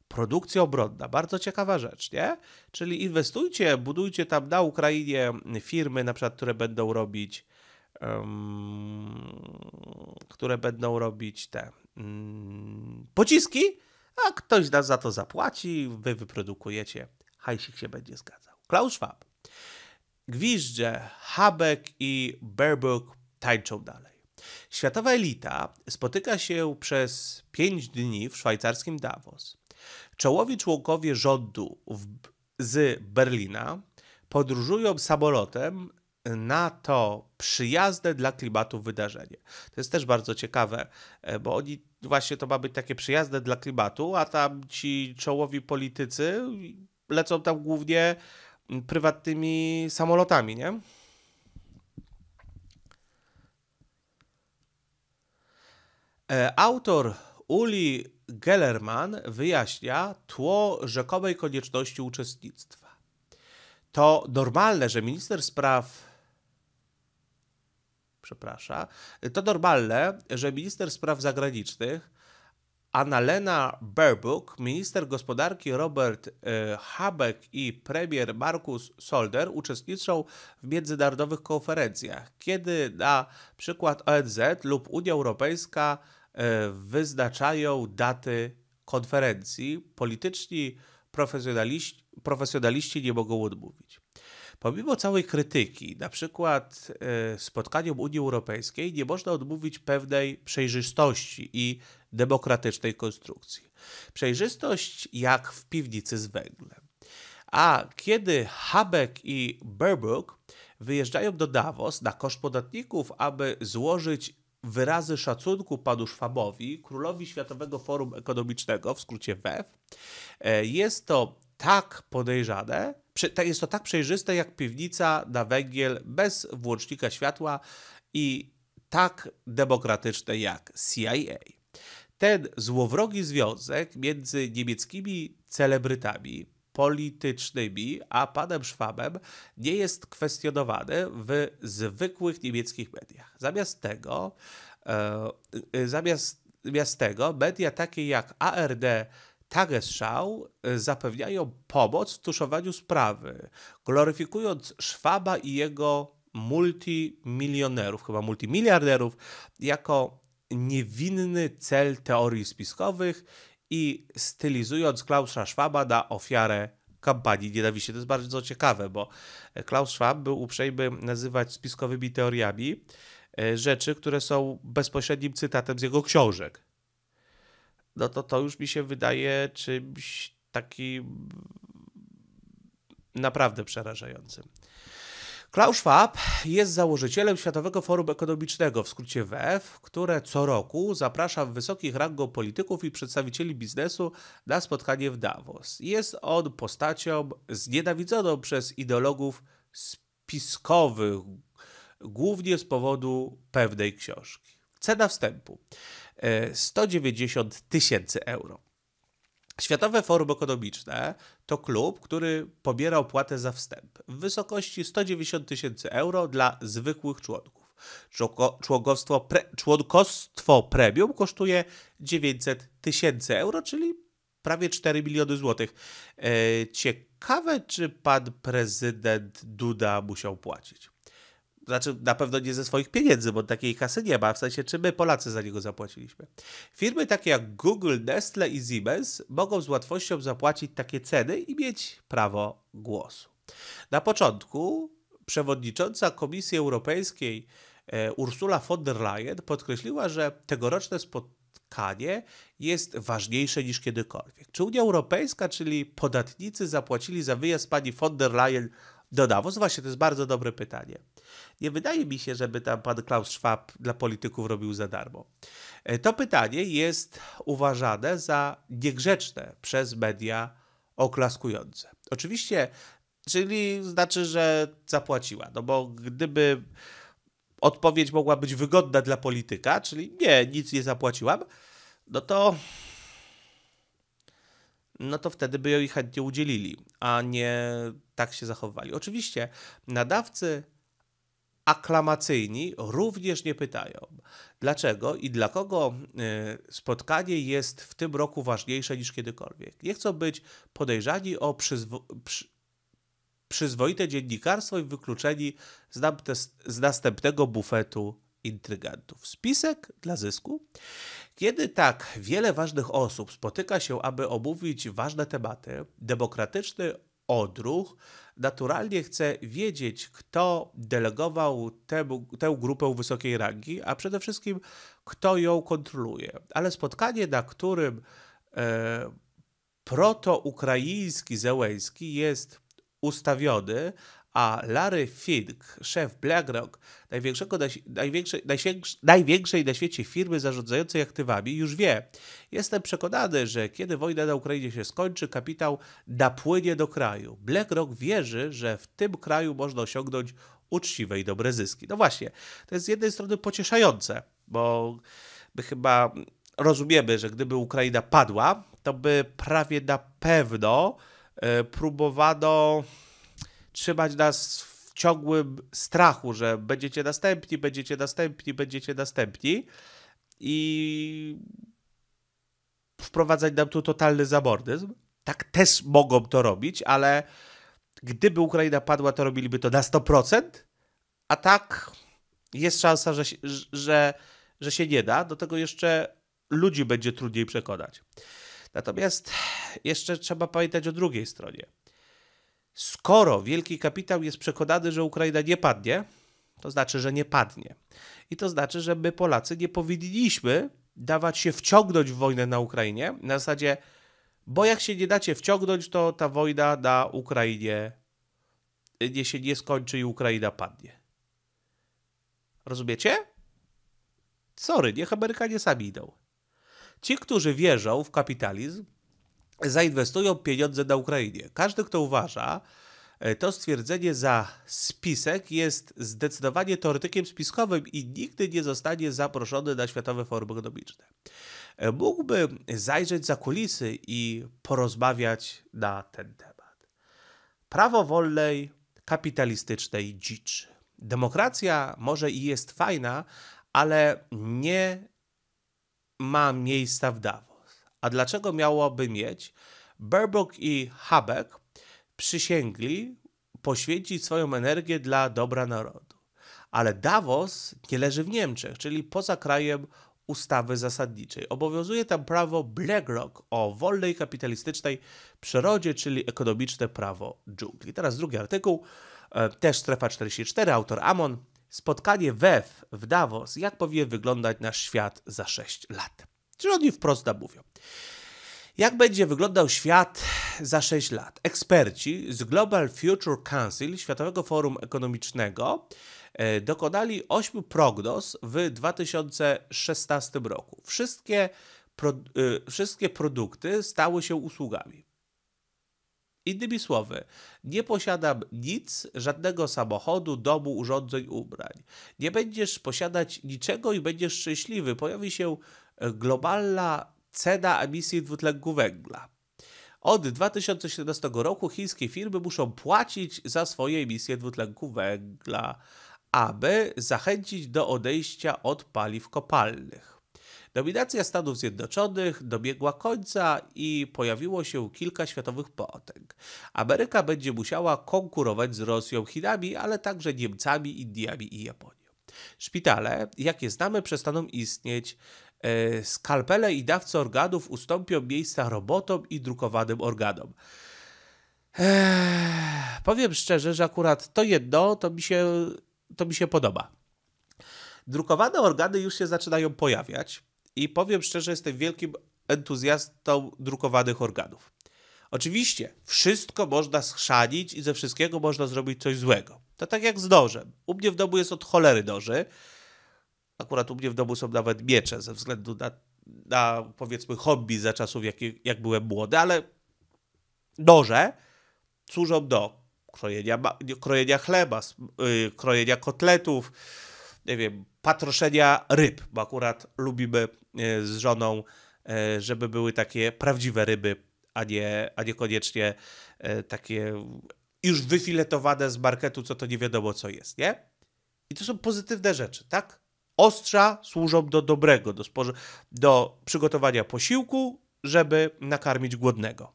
Produkcja obronna, bardzo ciekawa rzecz, nie? Czyli inwestujcie, budujcie tam na Ukrainie firmy, na przykład, które będą robić, um, które będą robić te um, pociski, a ktoś nas za to zapłaci, wy wyprodukujecie, hajsik się będzie zgadzał. Klaus Schwab. Gwiżdże, Habek i Baerbock tańczą dalej. Światowa elita spotyka się przez pięć dni w szwajcarskim Davos. Czołowi członkowie rządu w, z Berlina podróżują samolotem na to przyjazne dla klimatu wydarzenie. To jest też bardzo ciekawe, e, bo oni właśnie to ma być takie przyjazne dla klimatu, a tam ci czołowi politycy lecą tam głównie prywatnymi samolotami, nie? E, autor Uli Gellerman wyjaśnia tło rzekomej konieczności uczestnictwa. To normalne, że minister spraw przepraszam, to normalne, że minister spraw zagranicznych Annalena Baerbock, minister gospodarki Robert e, Habeck i premier Markus Solder uczestniczą w międzynarodowych konferencjach, kiedy na przykład ONZ lub Unia Europejska e, wyznaczają daty konferencji. Polityczni profesjonaliści, profesjonaliści nie mogą odmówić. Pomimo całej krytyki, na przykład e, spotkaniom Unii Europejskiej, nie można odmówić pewnej przejrzystości i demokratycznej konstrukcji. Przejrzystość jak w piwnicy z węglem. A kiedy Habeck i Baerbock wyjeżdżają do Davos na koszt podatników, aby złożyć wyrazy szacunku panu Szwabowi, królowi Światowego Forum Ekonomicznego, w skrócie WEF, jest to tak podejrzane, jest to tak przejrzyste jak piwnica na węgiel bez włącznika światła i tak demokratyczne jak CIA. Ten złowrogi związek między niemieckimi celebrytami politycznymi a panem Schwabem nie jest kwestionowany w zwykłych niemieckich mediach. Zamiast tego, e, zamiast, zamiast tego media takie jak ARD Tagesschau y, zapewniają pomoc w tuszowaniu sprawy, gloryfikując Szwaba i jego multimilionerów, chyba multimiliarderów, jako niewinny cel teorii spiskowych i stylizując Klausa Schwaba na ofiarę kampanii nienawiści. To jest bardzo ciekawe, bo Klaus Schwab był uprzejmy nazywać spiskowymi teoriami y, rzeczy, które są bezpośrednim cytatem z jego książek no to to już mi się wydaje czymś takim naprawdę przerażającym. Klaus Schwab jest założycielem Światowego Forum Ekonomicznego, w skrócie WEF, które co roku zaprasza wysokich rangą polityków i przedstawicieli biznesu na spotkanie w Davos. Jest on postacią znienawidzoną przez ideologów spiskowych, głównie z powodu pewnej książki. Cena wstępu. 190 tysięcy euro. Światowe Forum Ekonomiczne to klub, który pobiera opłatę za wstęp w wysokości 190 tysięcy euro dla zwykłych członków. Członkostwo, pre, członkostwo premium kosztuje 900 tysięcy euro, czyli prawie 4 miliony złotych. E, ciekawe, czy pan prezydent Duda musiał płacić znaczy na pewno nie ze swoich pieniędzy, bo takiej kasy nie ma, w sensie czy my Polacy za niego zapłaciliśmy. Firmy takie jak Google, Nestle i Siemens mogą z łatwością zapłacić takie ceny i mieć prawo głosu. Na początku przewodnicząca Komisji Europejskiej e, Ursula von der Leyen podkreśliła, że tegoroczne spotkanie jest ważniejsze niż kiedykolwiek. Czy Unia Europejska, czyli podatnicy zapłacili za wyjazd pani von der Leyen do Davos? Właśnie, to jest bardzo dobre pytanie. Nie wydaje mi się, żeby tam pan Klaus Schwab dla polityków robił za darmo. E, to pytanie jest uważane za niegrzeczne przez media oklaskujące. Oczywiście, czyli znaczy, że zapłaciła, no bo gdyby odpowiedź mogła być wygodna dla polityka, czyli nie, nic nie zapłaciłam, no to no to wtedy by jej chętnie udzielili, a nie tak się zachowali. Oczywiście nadawcy aklamacyjni również nie pytają, dlaczego i dla kogo y, spotkanie jest w tym roku ważniejsze niż kiedykolwiek. Nie chcą być podejrzani o przyzwo przy przyzwoite dziennikarstwo i wykluczeni z, z następnego bufetu intrygantów. Spisek dla zysku? Kiedy tak wiele ważnych osób spotyka się, aby omówić ważne tematy, demokratyczny odruch naturalnie chce wiedzieć, kto delegował temu, tę grupę wysokiej rangi, a przede wszystkim kto ją kontroluje. Ale spotkanie, na którym e, proto-ukraiński Zełęski jest ustawiony, a Larry Fink, szef BlackRock, największego, największej, największej, największej na świecie firmy zarządzającej aktywami, już wie. Jestem przekonany, że kiedy wojna na Ukrainie się skończy, kapitał napłynie do kraju. BlackRock wierzy, że w tym kraju można osiągnąć uczciwe i dobre zyski. No właśnie, to jest z jednej strony pocieszające, bo my chyba rozumiemy, że gdyby Ukraina padła, to by prawie na pewno e, próbowano trzymać nas w ciągłym strachu, że będziecie następni, będziecie następni, będziecie następni i wprowadzać nam tu totalny zamordyzm. Tak też mogą to robić, ale gdyby Ukraina padła, to robiliby to na 100%, a tak jest szansa, że, że, że się nie da. Do tego jeszcze ludzi będzie trudniej przekonać. Natomiast jeszcze trzeba pamiętać o drugiej stronie. Skoro wielki kapitał jest przekonany, że Ukraina nie padnie, to znaczy, że nie padnie. I to znaczy, że my Polacy nie powinniśmy dawać się wciągnąć w wojnę na Ukrainie na zasadzie, bo jak się nie dacie wciągnąć, to ta wojna na Ukrainie y, nie się nie skończy i Ukraina padnie. Rozumiecie? Sorry, niech Amerykanie sami idą. Ci, którzy wierzą w kapitalizm, zainwestują pieniądze na Ukrainie. Każdy, kto uważa, e, to stwierdzenie za spisek jest zdecydowanie teoretykiem spiskowym i nigdy nie zostanie zaproszony na Światowe Forum Ekonomiczne. E, mógłby zajrzeć za kulisy i porozmawiać na ten temat. Prawo wolnej, kapitalistycznej dziczy. Demokracja może i jest fajna, ale nie ma miejsca w Davos. A dlaczego miałoby mieć? Baerbock i Habeck przysięgli poświęcić swoją energię dla dobra narodu. Ale Davos nie leży w Niemczech, czyli poza krajem ustawy zasadniczej. Obowiązuje tam prawo BlackRock o wolnej kapitalistycznej przyrodzie, czyli ekonomiczne prawo dżungli. Teraz drugi artykuł, e, też strefa 44, autor Amon. Spotkanie WEF w Davos, jak powinien wyglądać nasz świat za 6 lat. Czyli oni wprost mówią, Jak będzie wyglądał świat za 6 lat? Eksperci z Global Future Council, Światowego Forum Ekonomicznego, e, dokonali 8 prognoz w 2016 roku. Wszystkie, pro, e, wszystkie produkty stały się usługami. Innymi słowy, nie posiadam nic, żadnego samochodu, domu, urządzeń, ubrań. Nie będziesz posiadać niczego i będziesz szczęśliwy. Pojawi się globalna cena emisji dwutlenku węgla. Od 2017 roku chińskie firmy muszą płacić za swoje emisje dwutlenku węgla, aby zachęcić do odejścia od paliw kopalnych. Dominacja Stanów Zjednoczonych dobiegła końca i pojawiło się kilka światowych potęg. Ameryka będzie musiała konkurować z Rosją, Chinami, ale także Niemcami, Indiami i Japonią. Szpitale, jakie znamy, przestaną istnieć. E, skalpele i dawcy organów ustąpią miejsca robotom i drukowanym organom. Eee, powiem szczerze, że akurat to jedno to mi się, to mi się podoba. Drukowane organy już się zaczynają pojawiać i powiem szczerze, jestem wielkim entuzjastą drukowanych organów. Oczywiście, wszystko można schrzanić i ze wszystkiego można zrobić coś złego. To tak jak z nożem. U mnie w domu jest od cholery noży. Akurat u mnie w domu są nawet miecze ze względu na, na powiedzmy hobby za czasów, jak, jak byłem młody, ale noże służą do krojenia, krojenia chleba, y, krojenia kotletów, nie wiem, patroszenia ryb, bo akurat lubimy y, z żoną, y, żeby były takie prawdziwe ryby, a nie, a nie koniecznie takie już wyfiletowane z marketu, co to nie wiadomo co jest, nie? I to są pozytywne rzeczy, tak? Ostrza służą do dobrego, do, spoży- do przygotowania posiłku, żeby nakarmić głodnego.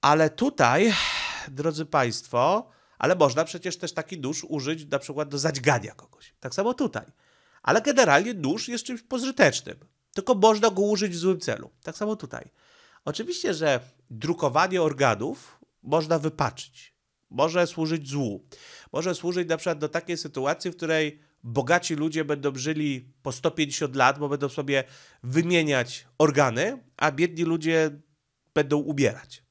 Ale tutaj, drodzy Państwo, ale można przecież też taki dusz użyć na przykład do zadźgania kogoś. Tak samo tutaj. Ale generalnie dusz jest czymś pożytecznym, tylko można go użyć w złym celu. Tak samo tutaj. Oczywiście, że drukowanie organów można wypaczyć może służyć złu. Może służyć na przykład do takiej sytuacji, w której bogaci ludzie będą żyli po 150 lat, bo będą sobie wymieniać organy, a biedni ludzie będą ubierać.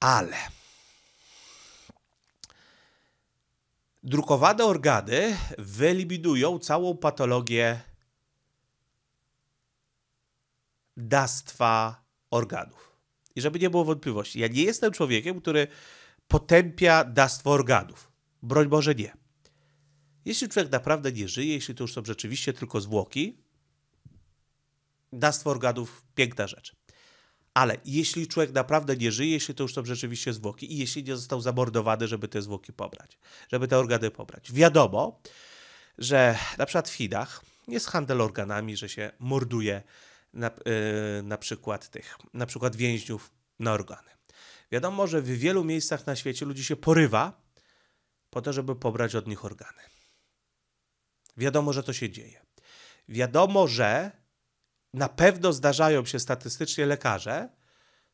Ale drukowane organy wyeliminują całą patologię dastwa organów. I żeby nie było wątpliwości, ja nie jestem człowiekiem, który potępia dawstwo organów. Broń Boże nie. Jeśli człowiek naprawdę nie żyje, jeśli to już są rzeczywiście tylko zwłoki, dawstwo organów piękna rzecz. Ale jeśli człowiek naprawdę nie żyje, jeśli to już są rzeczywiście zwłoki i jeśli nie został zamordowany, żeby te zwłoki pobrać, żeby te organy pobrać. Wiadomo, że na przykład w Chinach jest handel organami, że się morduje na, e, na przykład tych, na przykład więźniów na organy. Wiadomo, że w wielu miejscach na świecie ludzi się porywa po to, żeby pobrać od nich organy. Wiadomo, że to się dzieje. Wiadomo, że na pewno zdarzają się statystycznie lekarze,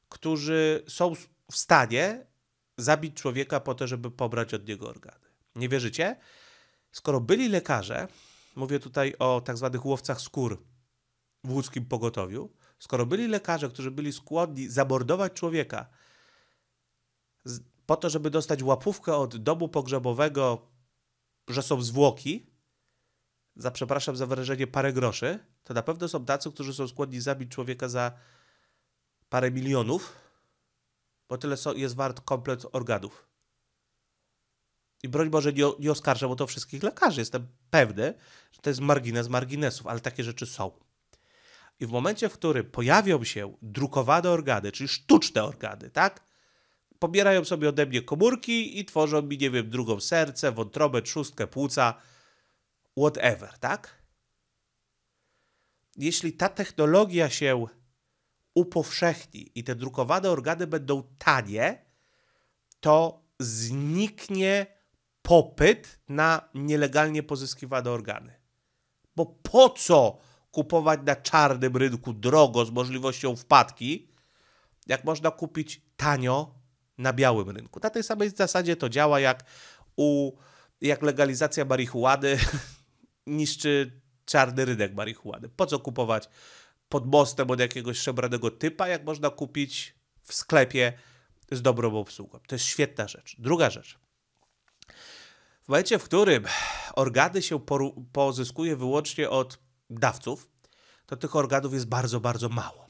którzy są w stanie zabić człowieka po to, żeby pobrać od niego organy. Nie wierzycie? Skoro byli lekarze, mówię tutaj o tak zwanych łowcach skór, w łódzkim pogotowiu, skoro byli lekarze, którzy byli skłonni zamordować człowieka po to, żeby dostać łapówkę od domu pogrzebowego, że są zwłoki, za przepraszam za wyrażenie, parę groszy, to na pewno są tacy, którzy są skłonni zabić człowieka za parę milionów, bo tyle jest wart komplet organów. I broń Boże nie, nie oskarżam o to wszystkich lekarzy. Jestem pewny, że to jest margines marginesów, ale takie rzeczy są. I w momencie, w którym pojawią się drukowane organy, czyli sztuczne organy, tak? Pobierają sobie ode mnie komórki i tworzą mi, nie wiem, drugą serce, wątrobę, trzustkę, płuca, whatever, tak? Jeśli ta technologia się upowszechni i te drukowane organy będą tanie, to zniknie popyt na nielegalnie pozyskiwane organy. Bo po co? kupować na czarnym rynku drogo z możliwością wpadki, jak można kupić tanio na białym rynku. Na tej samej zasadzie to działa jak, u, jak legalizacja marihuany niszczy czarny rynek marihuany. Po co kupować pod mostem od jakiegoś szebranego typa, jak można kupić w sklepie z dobrą obsługą. To jest świetna rzecz. Druga rzecz. W momencie, w którym organy się pozyskuje wyłącznie od dawców, to tych organów jest bardzo, bardzo mało.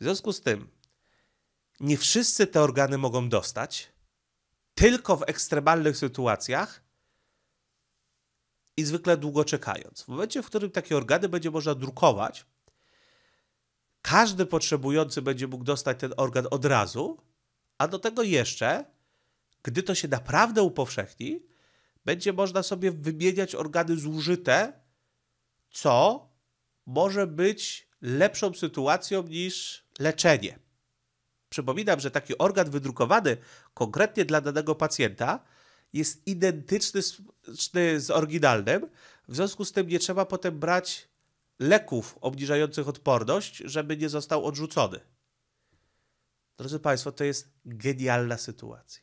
W związku z tym nie wszyscy te organy mogą dostać, tylko w ekstremalnych sytuacjach i zwykle długo czekając. W momencie, w którym takie organy będzie można drukować, każdy potrzebujący będzie mógł dostać ten organ od razu, a do tego jeszcze, gdy to się naprawdę upowszechni, będzie można sobie wymieniać organy zużyte co może być lepszą sytuacją niż leczenie. Przypominam, że taki organ wydrukowany konkretnie dla danego pacjenta jest identyczny z, z oryginalnym, w związku z tym nie trzeba potem brać leków obniżających odporność, żeby nie został odrzucony. Drodzy Państwo, to jest genialna sytuacja.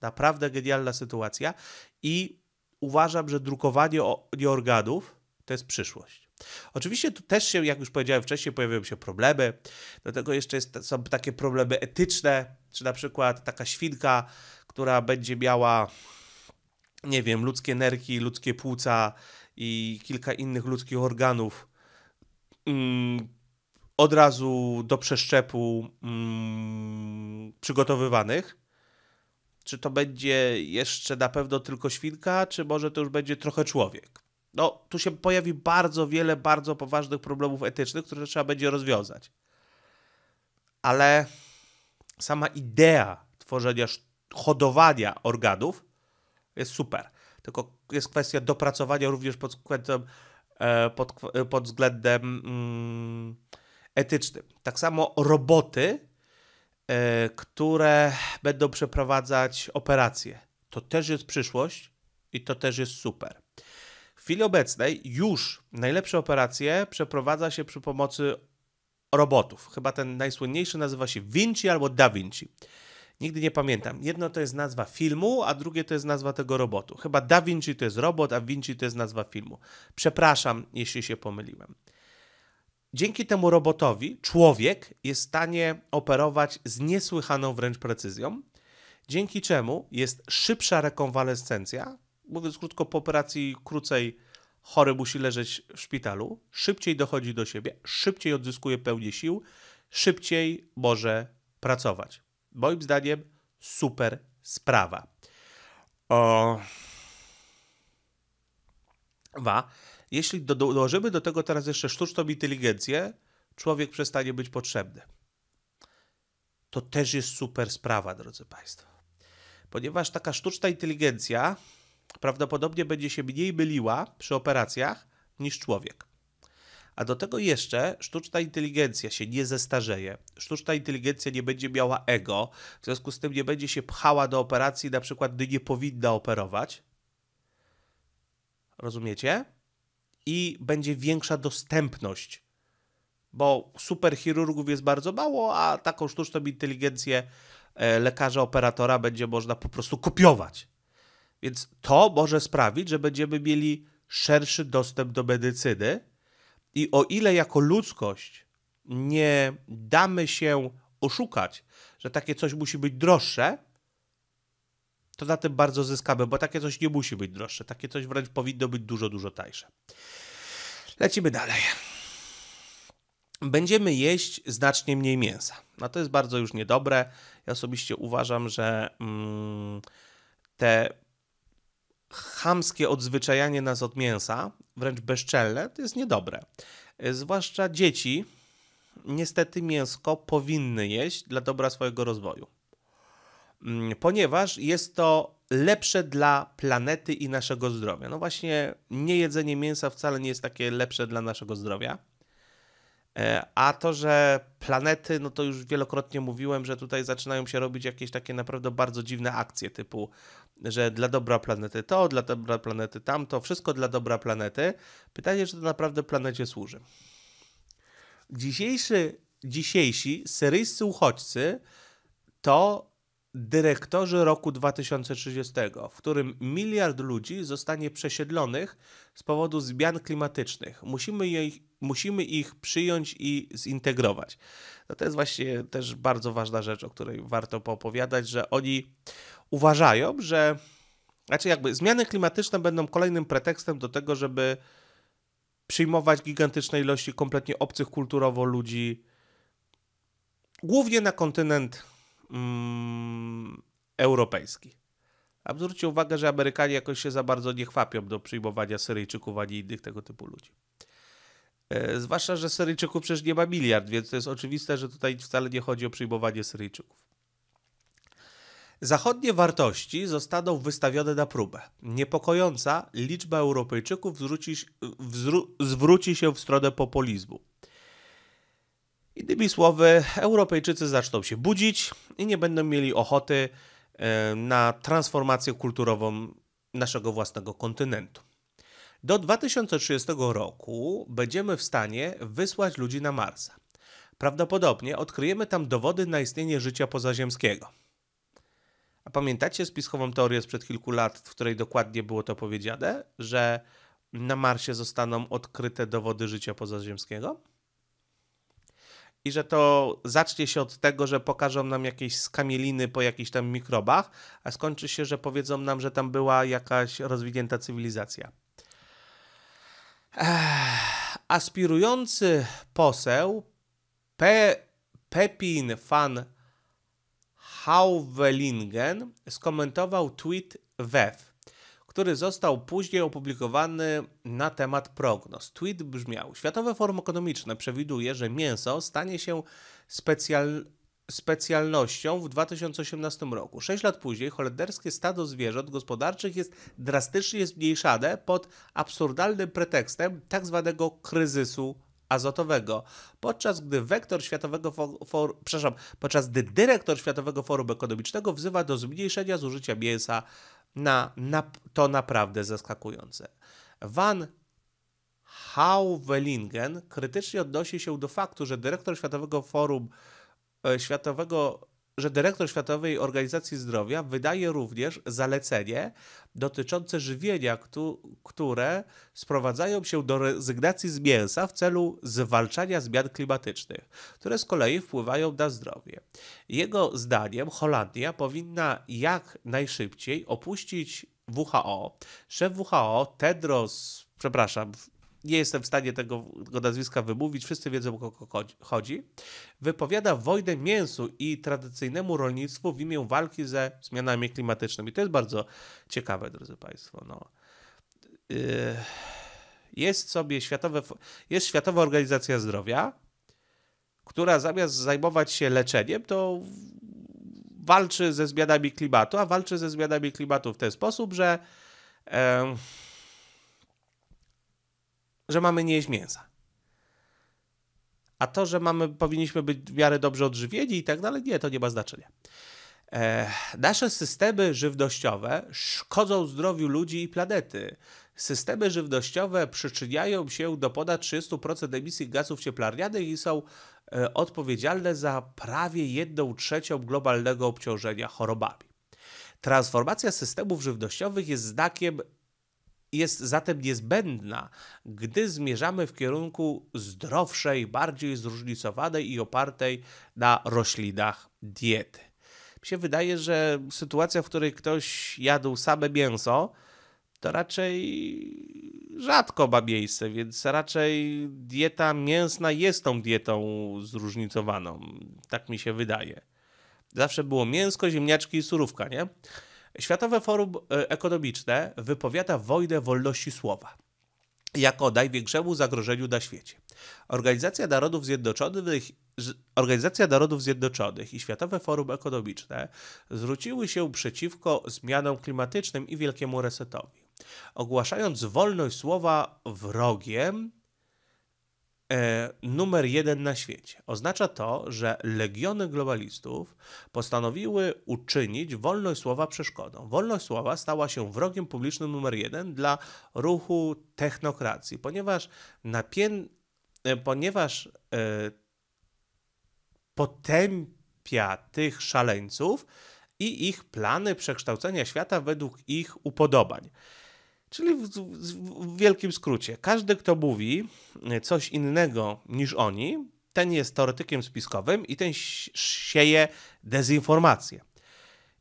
Naprawdę genialna sytuacja i uważam, że drukowanie organów to jest przyszłość. Oczywiście tu też się, jak już powiedziałem wcześniej, pojawiają się problemy, dlatego jeszcze jest, są takie problemy etyczne, czy na przykład taka świnka, która będzie miała, nie wiem, ludzkie nerki, ludzkie płuca i kilka innych ludzkich organów, mm, od razu do przeszczepu mm, przygotowywanych. Czy to będzie jeszcze na pewno tylko świnka, czy może to już będzie trochę człowiek? no, tu się pojawi bardzo wiele bardzo poważnych problemów etycznych, które trzeba będzie rozwiązać. Ale sama idea tworzenia, hodowania organów jest super. Tylko jest kwestia dopracowania również pod względem, e, pod, e, pod względem mm, etycznym. Tak samo roboty, e, które będą przeprowadzać operacje. To też jest przyszłość i to też jest super chwili obecnej już najlepsze operacje przeprowadza się przy pomocy robotów. Chyba ten najsłynniejszy nazywa się Vinci albo Da Vinci. Nigdy nie pamiętam. Jedno to jest nazwa filmu, a drugie to jest nazwa tego robotu. Chyba Da Vinci to jest robot, a Vinci to jest nazwa filmu. Przepraszam, jeśli się pomyliłem. Dzięki temu robotowi człowiek jest w stanie operować z niesłychaną wręcz precyzją, dzięki czemu jest szybsza rekonwalescencja, mówiąc krótko, po operacji krócej chory musi leżeć w szpitalu, szybciej dochodzi do siebie, szybciej odzyskuje pełnię sił, szybciej może pracować. Moim zdaniem super sprawa. O... Wa. Jeśli do, dołożymy do tego teraz jeszcze sztuczną inteligencję, człowiek przestanie być potrzebny. To też jest super sprawa, drodzy Państwo. Ponieważ taka sztuczna inteligencja prawdopodobnie będzie się mniej myliła przy operacjach niż człowiek. A do tego jeszcze sztuczna inteligencja się nie zestarzeje. Sztuczna inteligencja nie będzie miała ego, w związku z tym nie będzie się pchała do operacji, na przykład gdy nie powinna operować. Rozumiecie? I będzie większa dostępność, bo superchirurgów jest bardzo mało, a taką sztuczną inteligencję e, lekarza operatora będzie można po prostu kopiować. Więc to może sprawić, że będziemy mieli szerszy dostęp do medycyny i o ile jako ludzkość nie damy się oszukać, że takie coś musi być droższe, to na tym bardzo zyskamy, bo takie coś nie musi być droższe. Takie coś wręcz powinno być dużo, dużo tańsze. Lecimy dalej. Będziemy jeść znacznie mniej mięsa. No to jest bardzo już niedobre. Ja osobiście uważam, że mm, te chamskie odzwyczajanie nas od mięsa, wręcz bezczelne, to jest niedobre. E, zwłaszcza dzieci, niestety, mięsko powinny jeść dla dobra swojego rozwoju, mm, ponieważ jest to lepsze dla planety i naszego zdrowia. No właśnie, niejedzenie mięsa wcale nie jest takie lepsze dla naszego zdrowia. E, a to, że planety, no to już wielokrotnie mówiłem, że tutaj zaczynają się robić jakieś takie naprawdę bardzo dziwne akcje, typu, że dla dobra planety to, dla dobra planety tamto, wszystko dla dobra planety. Pytanie, czy to naprawdę planecie służy. Dzisiejszy, dzisiejsi syryjscy uchodźcy to dyrektorzy roku 2030, w którym miliard ludzi zostanie przesiedlonych z powodu zmian klimatycznych. Musimy ich, musimy ich przyjąć i zintegrować. No to jest właśnie też bardzo ważna rzecz, o której warto poopowiadać, że oni uważają, że znaczy jakby zmiany klimatyczne będą kolejnym pretekstem do tego, żeby przyjmować gigantyczne ilości kompletnie obcych kulturowo ludzi, głównie na kontynent mm, europejski. A zwróćcie uwagę, że Amerykanie jakoś się za bardzo nie chwapią do przyjmowania Syryjczyków ani innych tego typu ludzi. E, zwłaszcza, że Syryjczyków przecież nie ma miliard, więc to jest oczywiste, że tutaj wcale nie chodzi o przyjmowanie Syryjczyków. Zachodnie wartości zostaną wystawione na próbę. Niepokojąca liczba Europejczyków zwróci, wzru, zwróci się w stronę populizmu. Innymi słowy, Europejczycy zaczną się budzić i nie będą mieli ochoty e, na transformację kulturową naszego własnego kontynentu. Do 2030 roku będziemy w stanie wysłać ludzi na Marsa. Prawdopodobnie odkryjemy tam dowody na istnienie życia pozaziemskiego. A pamiętacie spiskową teorię sprzed kilku lat, w której dokładnie było to powiedziane, że na Marsie zostaną odkryte dowody życia pozaziemskiego? i że to zacznie się od tego, że pokażą nam jakieś skamieliny po jakichś tam mikrobach, a skończy się, że powiedzą nam, że tam była jakaś rozwinięta cywilizacja. Ech, aspirujący poseł Pe Pepin van Hauvelingen skomentował tweet WEF, który został później opublikowany na temat prognoz. Tweet brzmiał: Światowe Forum Ekonomiczne przewiduje, że mięso stanie się specjal specjalnością w 2018 roku. Sześć lat później holenderskie stado zwierząt gospodarczych jest drastycznie zmniejszane pod absurdalnym pretekstem tzw. Tak kryzysu azotowego, podczas gdy wektor światowego for, for, przepraszam, podczas gdy dyrektor Światowego Forum Ekonomicznego wzywa do zmniejszenia zużycia mięsa na, na to naprawdę zaskakujące. Van Hauwelingen krytycznie odnosi się do faktu, że dyrektor Światowego Forum Ekonomicznego E, światowego że dyrektor Światowej Organizacji Zdrowia wydaje również zalecenie dotyczące żywienia, które sprowadzają się do rezygnacji z mięsa w celu zwalczania zmian klimatycznych, które z kolei wpływają na zdrowie. Jego zdaniem Holandia powinna jak najszybciej opuścić WHO. Szef WHO Tedros przepraszam, nie jestem w stanie tego, tego nazwiska wymówić, wszyscy wiedzą o kogo chodzi, wypowiada wojnę mięsu i tradycyjnemu rolnictwu w imię walki ze zmianami klimatycznymi. To jest bardzo ciekawe, drodzy Państwo. No. Y, jest sobie światowe, jest Światowa Organizacja Zdrowia, która zamiast zajmować się leczeniem, to walczy ze zmianami klimatu, a walczy ze zmianami klimatu w ten sposób, że że mamy nie jeść mięsa. A to, że mamy, powinniśmy być w miarę dobrze odżywieni i tak dalej, nie, to nie ma znaczenia. E, nasze systemy żywnościowe szkodzą zdrowiu ludzi i planety. Systemy żywnościowe przyczyniają się do ponad 30% emisji gazów cieplarnianych i są e, odpowiedzialne za prawie 1 trzecią globalnego obciążenia chorobami. Transformacja systemów żywnościowych jest znakiem jest zatem niezbędna, gdy zmierzamy w kierunku zdrowszej, bardziej zróżnicowanej i opartej na roślinach diety. Mi się wydaje, że sytuacja, w której ktoś jadł same mięso, to raczej rzadko ma miejsce, więc raczej dieta mięsna jest tą dietą zróżnicowaną. Tak mi się wydaje. Zawsze było mięsko, ziemniaczki i surówka, nie? Światowe Forum e, Ekonomiczne wypowiada wojnę wolności słowa jako największemu zagrożeniu na świecie. Organizacja Narodów Zjednoczonych, Organizacja Narodów Zjednoczonych i Światowe Forum Ekonomiczne zwróciły się przeciwko zmianom klimatycznym i wielkiemu resetowi, ogłaszając wolność słowa wrogiem E, numer jeden na świecie. Oznacza to, że legiony globalistów postanowiły uczynić wolność słowa przeszkodą. Wolność słowa stała się wrogiem publicznym numer jeden dla ruchu technokracji, ponieważ, napię- e, ponieważ e, potępia tych szaleńców i ich plany przekształcenia świata według ich upodobań. Czyli w, w wielkim skrócie, każdy, kto mówi y, coś innego niż oni, ten jest teoretykiem spiskowym i ten sieje dezinformację.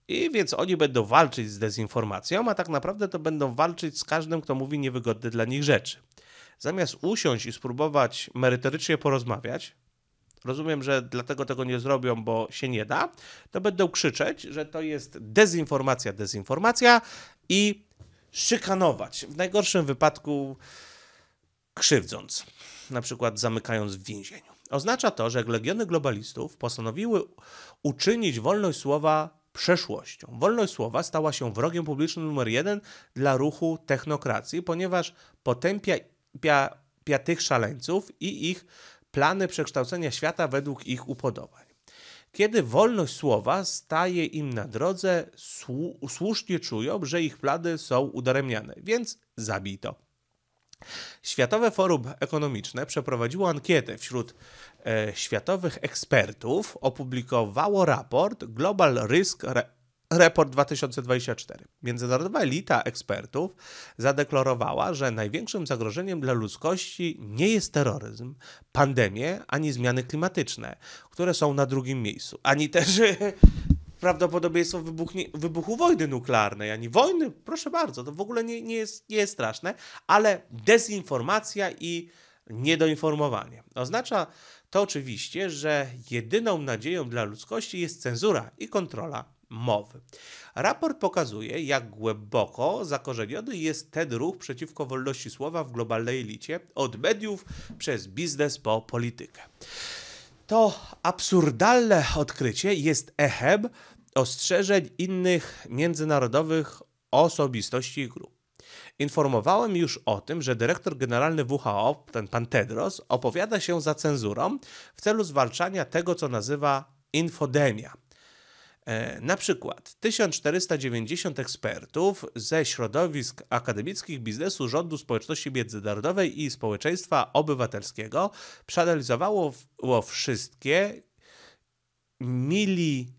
I więc oni będą walczyć z dezinformacją, a tak naprawdę to będą walczyć z każdym, kto mówi niewygodne dla nich rzeczy. Zamiast usiąść i spróbować merytorycznie porozmawiać, rozumiem, że dlatego tego nie zrobią, bo się nie da, to będą krzyczeć, że to jest dezinformacja, dezinformacja i szykanować, w najgorszym wypadku krzywdząc, na przykład zamykając w więzieniu. Oznacza to, że legiony globalistów postanowiły uczynić wolność słowa przeszłością. Wolność słowa stała się wrogiem publicznym numer jeden dla ruchu technokracji, ponieważ potępia pia, pia tych szaleńców i ich plany przekształcenia świata według ich upodobań. Kiedy wolność słowa staje im na drodze, słusznie czują, że ich plany są udaremniane, więc zabij to. Światowe Forum Ekonomiczne przeprowadziło ankietę wśród e, światowych ekspertów, opublikowało raport Global Risk Report 2024. Międzynarodowa elita ekspertów zadeklarowała, że największym zagrożeniem dla ludzkości nie jest terroryzm, pandemie ani zmiany klimatyczne, które są na drugim miejscu, ani też prawdopodobieństwo wybuchu wojny nuklearnej, ani wojny. Proszę bardzo, to w ogóle nie, nie, jest, nie jest straszne, ale dezinformacja i niedoinformowanie. Oznacza to oczywiście, że jedyną nadzieją dla ludzkości jest cenzura i kontrola mowy. Raport pokazuje, jak głęboko zakorzeniony jest ten ruch przeciwko wolności słowa w globalnej elicie, od mediów przez biznes po politykę. To absurdalne odkrycie jest echem ostrzeżeń innych międzynarodowych osobistości i grup. Informowałem już o tym, że dyrektor generalny WHO, ten pan Tedros, opowiada się za cenzurą w celu zwalczania tego, co nazywa infodemia – E, na przykład 1490 ekspertów ze środowisk akademickich, biznesu, rządu, społeczności międzynarodowej i społeczeństwa obywatelskiego przeanalizowało wszystkie mili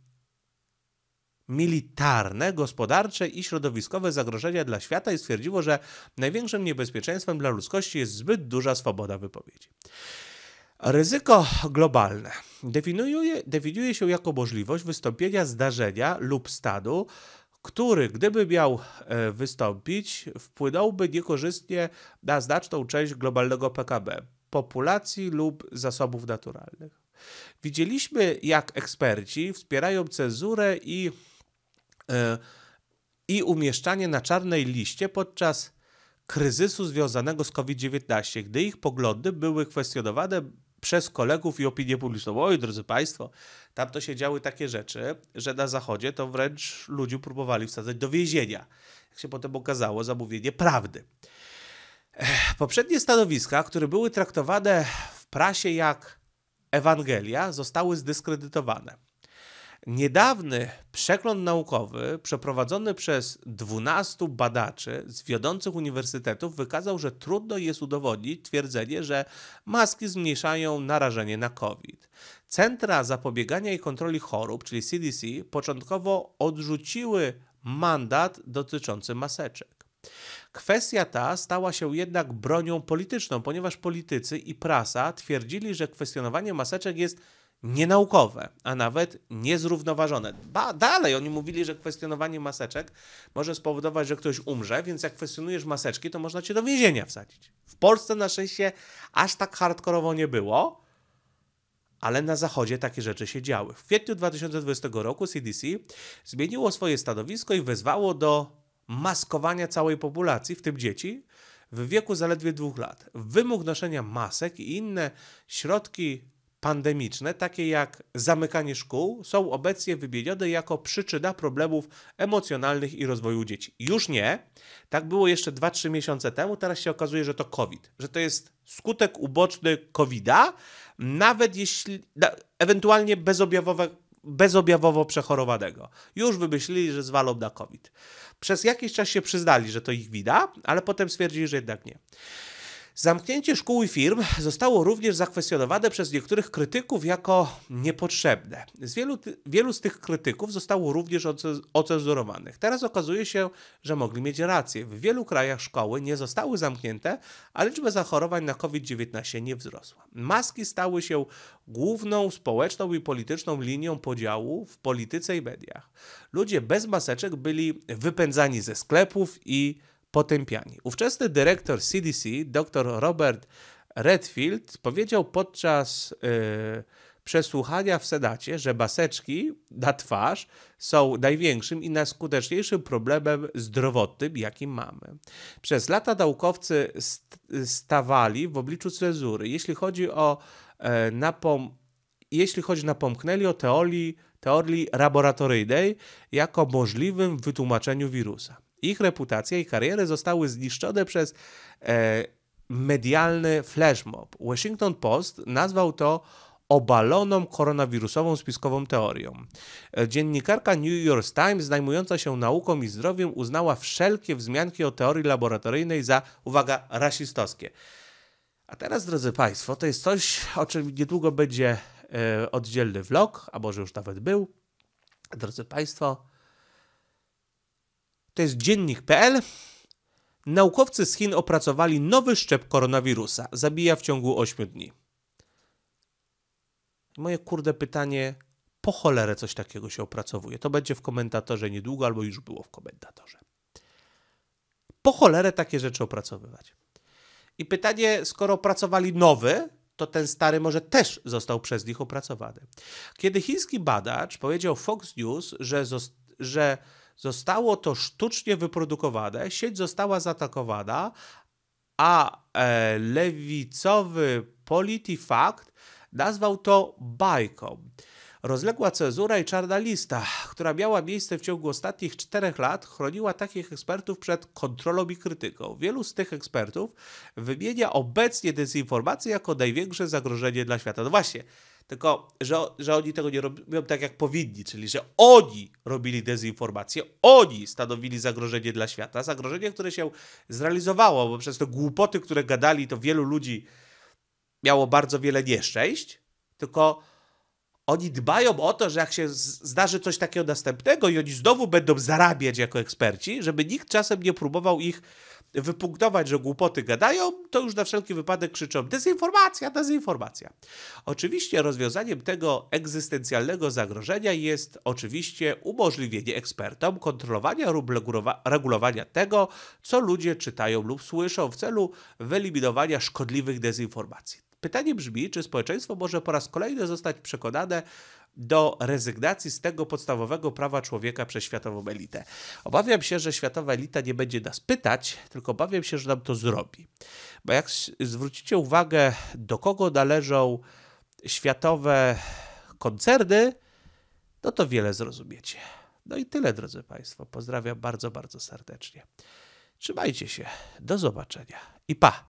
militarne, gospodarcze i środowiskowe zagrożenia dla świata i stwierdziło, że największym niebezpieczeństwem dla ludzkości jest zbyt duża swoboda wypowiedzi. Ryzyko globalne definiuje, definiuje się jako możliwość wystąpienia zdarzenia lub stanu, który, gdyby miał e, wystąpić, wpłynąłby niekorzystnie na znaczną część globalnego PKB, populacji lub zasobów naturalnych. Widzieliśmy, jak eksperci wspierają cenzurę i, e, i umieszczanie na czarnej liście podczas kryzysu związanego z COVID-19, gdy ich poglądy były kwestionowane przez kolegów i opinię publiczną. Oj, drodzy Państwo, tam to się działy takie rzeczy, że na Zachodzie to wręcz ludzi próbowali wsadzać do więzienia. Jak się potem okazało, zamówienie prawdy. Poprzednie stanowiska, które były traktowane w prasie jak Ewangelia, zostały zdyskredytowane. Niedawny przegląd naukowy przeprowadzony przez 12 badaczy z wiodących uniwersytetów wykazał, że trudno jest udowodnić twierdzenie, że maski zmniejszają narażenie na COVID. Centra Zapobiegania i Kontroli Chorób, czyli CDC, początkowo odrzuciły mandat dotyczący maseczek. Kwestia ta stała się jednak bronią polityczną, ponieważ politycy i prasa twierdzili, że kwestionowanie maseczek jest nienaukowe, a nawet niezrównoważone. Ba, dalej oni mówili, że kwestionowanie maseczek może spowodować, że ktoś umrze, więc jak kwestionujesz maseczki, to można cię do więzienia wsadzić. W Polsce na szczęście aż tak hardkorowo nie było, ale na Zachodzie takie rzeczy się działy. W kwietniu 2020 roku CDC zmieniło swoje stanowisko i wezwało do maskowania całej populacji, w tym dzieci, w wieku zaledwie dwóch lat. Wymóg noszenia masek i inne środki pandemiczne, takie jak zamykanie szkół, są obecnie wymienione jako przyczyna problemów emocjonalnych i rozwoju dzieci. Już nie. Tak było jeszcze 2-3 miesiące temu, teraz się okazuje, że to COVID, że to jest skutek uboczny COVID-a, nawet jeśli, ewentualnie bezobjawowe bezobjawowo przechorowanego. Już wymyślili, że zwalą na COVID. Przez jakiś czas się przyznali, że to ich wida, ale potem stwierdzili, że jednak nie. Zamknięcie szkół i firm zostało również zakwestionowane przez niektórych krytyków jako niepotrzebne. Z wielu, wielu z tych krytyków zostało również ocenzurowanych. Teraz okazuje się, że mogli mieć rację. W wielu krajach szkoły nie zostały zamknięte, a liczba zachorowań na COVID-19 nie wzrosła. Maski stały się główną społeczną i polityczną linią podziału w polityce i mediach. Ludzie bez maseczek byli wypędzani ze sklepów i potępiani. Ówczesny dyrektor CDC, dr Robert Redfield, powiedział podczas y, przesłuchania w Senacie, że baseczki na twarz są największym i najskuteczniejszym problemem zdrowotnym, jaki mamy. Przez lata naukowcy st stawali w obliczu cenzury. Jeśli chodzi o e, napom jeśli chodzi napomknęli o teorii, teorii laboratoryjnej jako możliwym wytłumaczeniu wirusa. Ich reputacja i kariery zostały zniszczone przez e, medialny flashmob. Washington Post nazwał to obaloną koronawirusową spiskową teorią. E, dziennikarka New York Times, zajmująca się nauką i zdrowiem, uznała wszelkie wzmianki o teorii laboratoryjnej za, uwaga, rasistowskie. A teraz, drodzy Państwo, to jest coś, o czym niedługo będzie e, oddzielny vlog, a może już nawet był. Drodzy Państwo, to jest dziennik.pl. Naukowcy z Chin opracowali nowy szczep koronawirusa. Zabija w ciągu 8 dni. Moje kurde pytanie, po cholerę coś takiego się opracowuje. To będzie w komentatorze niedługo, albo już było w komentatorze. Po cholerę takie rzeczy opracowywać. I pytanie, skoro opracowali nowy, to ten stary może też został przez nich opracowany. Kiedy chiński badacz powiedział Fox News, że, że Zostało to sztucznie wyprodukowane, sieć została zaatakowana, a e, lewicowy Politifact nazwał to bajką. Rozległa cenzura i czarna lista, która miała miejsce w ciągu ostatnich czterech lat, chroniła takich ekspertów przed kontrolą i krytyką. Wielu z tych ekspertów wymienia obecnie dezinformację jako największe zagrożenie dla świata. No właśnie, tylko że, że oni tego nie robią tak, jak powinni, czyli że oni robili dezinformację, oni stanowili zagrożenie dla świata, zagrożenie, które się zrealizowało, bo przez te głupoty, które gadali, to wielu ludzi miało bardzo wiele nieszczęść, tylko oni dbają o to, że jak się zdarzy coś takiego następnego i oni znowu będą zarabiać jako eksperci, żeby nikt czasem nie próbował ich wypunktować, że głupoty gadają, to już na wszelki wypadek krzyczą dezinformacja, dezinformacja. Oczywiście rozwiązaniem tego egzystencjalnego zagrożenia jest oczywiście umożliwienie ekspertom kontrolowania lub regulowania tego, co ludzie czytają lub słyszą w celu wyeliminowania szkodliwych dezinformacji. Pytanie brzmi, czy społeczeństwo może po raz kolejny zostać przekonane do rezygnacji z tego podstawowego prawa człowieka przez światową elitę. Obawiam się, że światowa elita nie będzie nas pytać, tylko obawiam się, że nam to zrobi. Bo jak zwrócicie uwagę, do kogo należą światowe koncerny, no to wiele zrozumiecie. No i tyle, drodzy Państwo. Pozdrawiam bardzo, bardzo serdecznie. Trzymajcie się. Do zobaczenia i pa!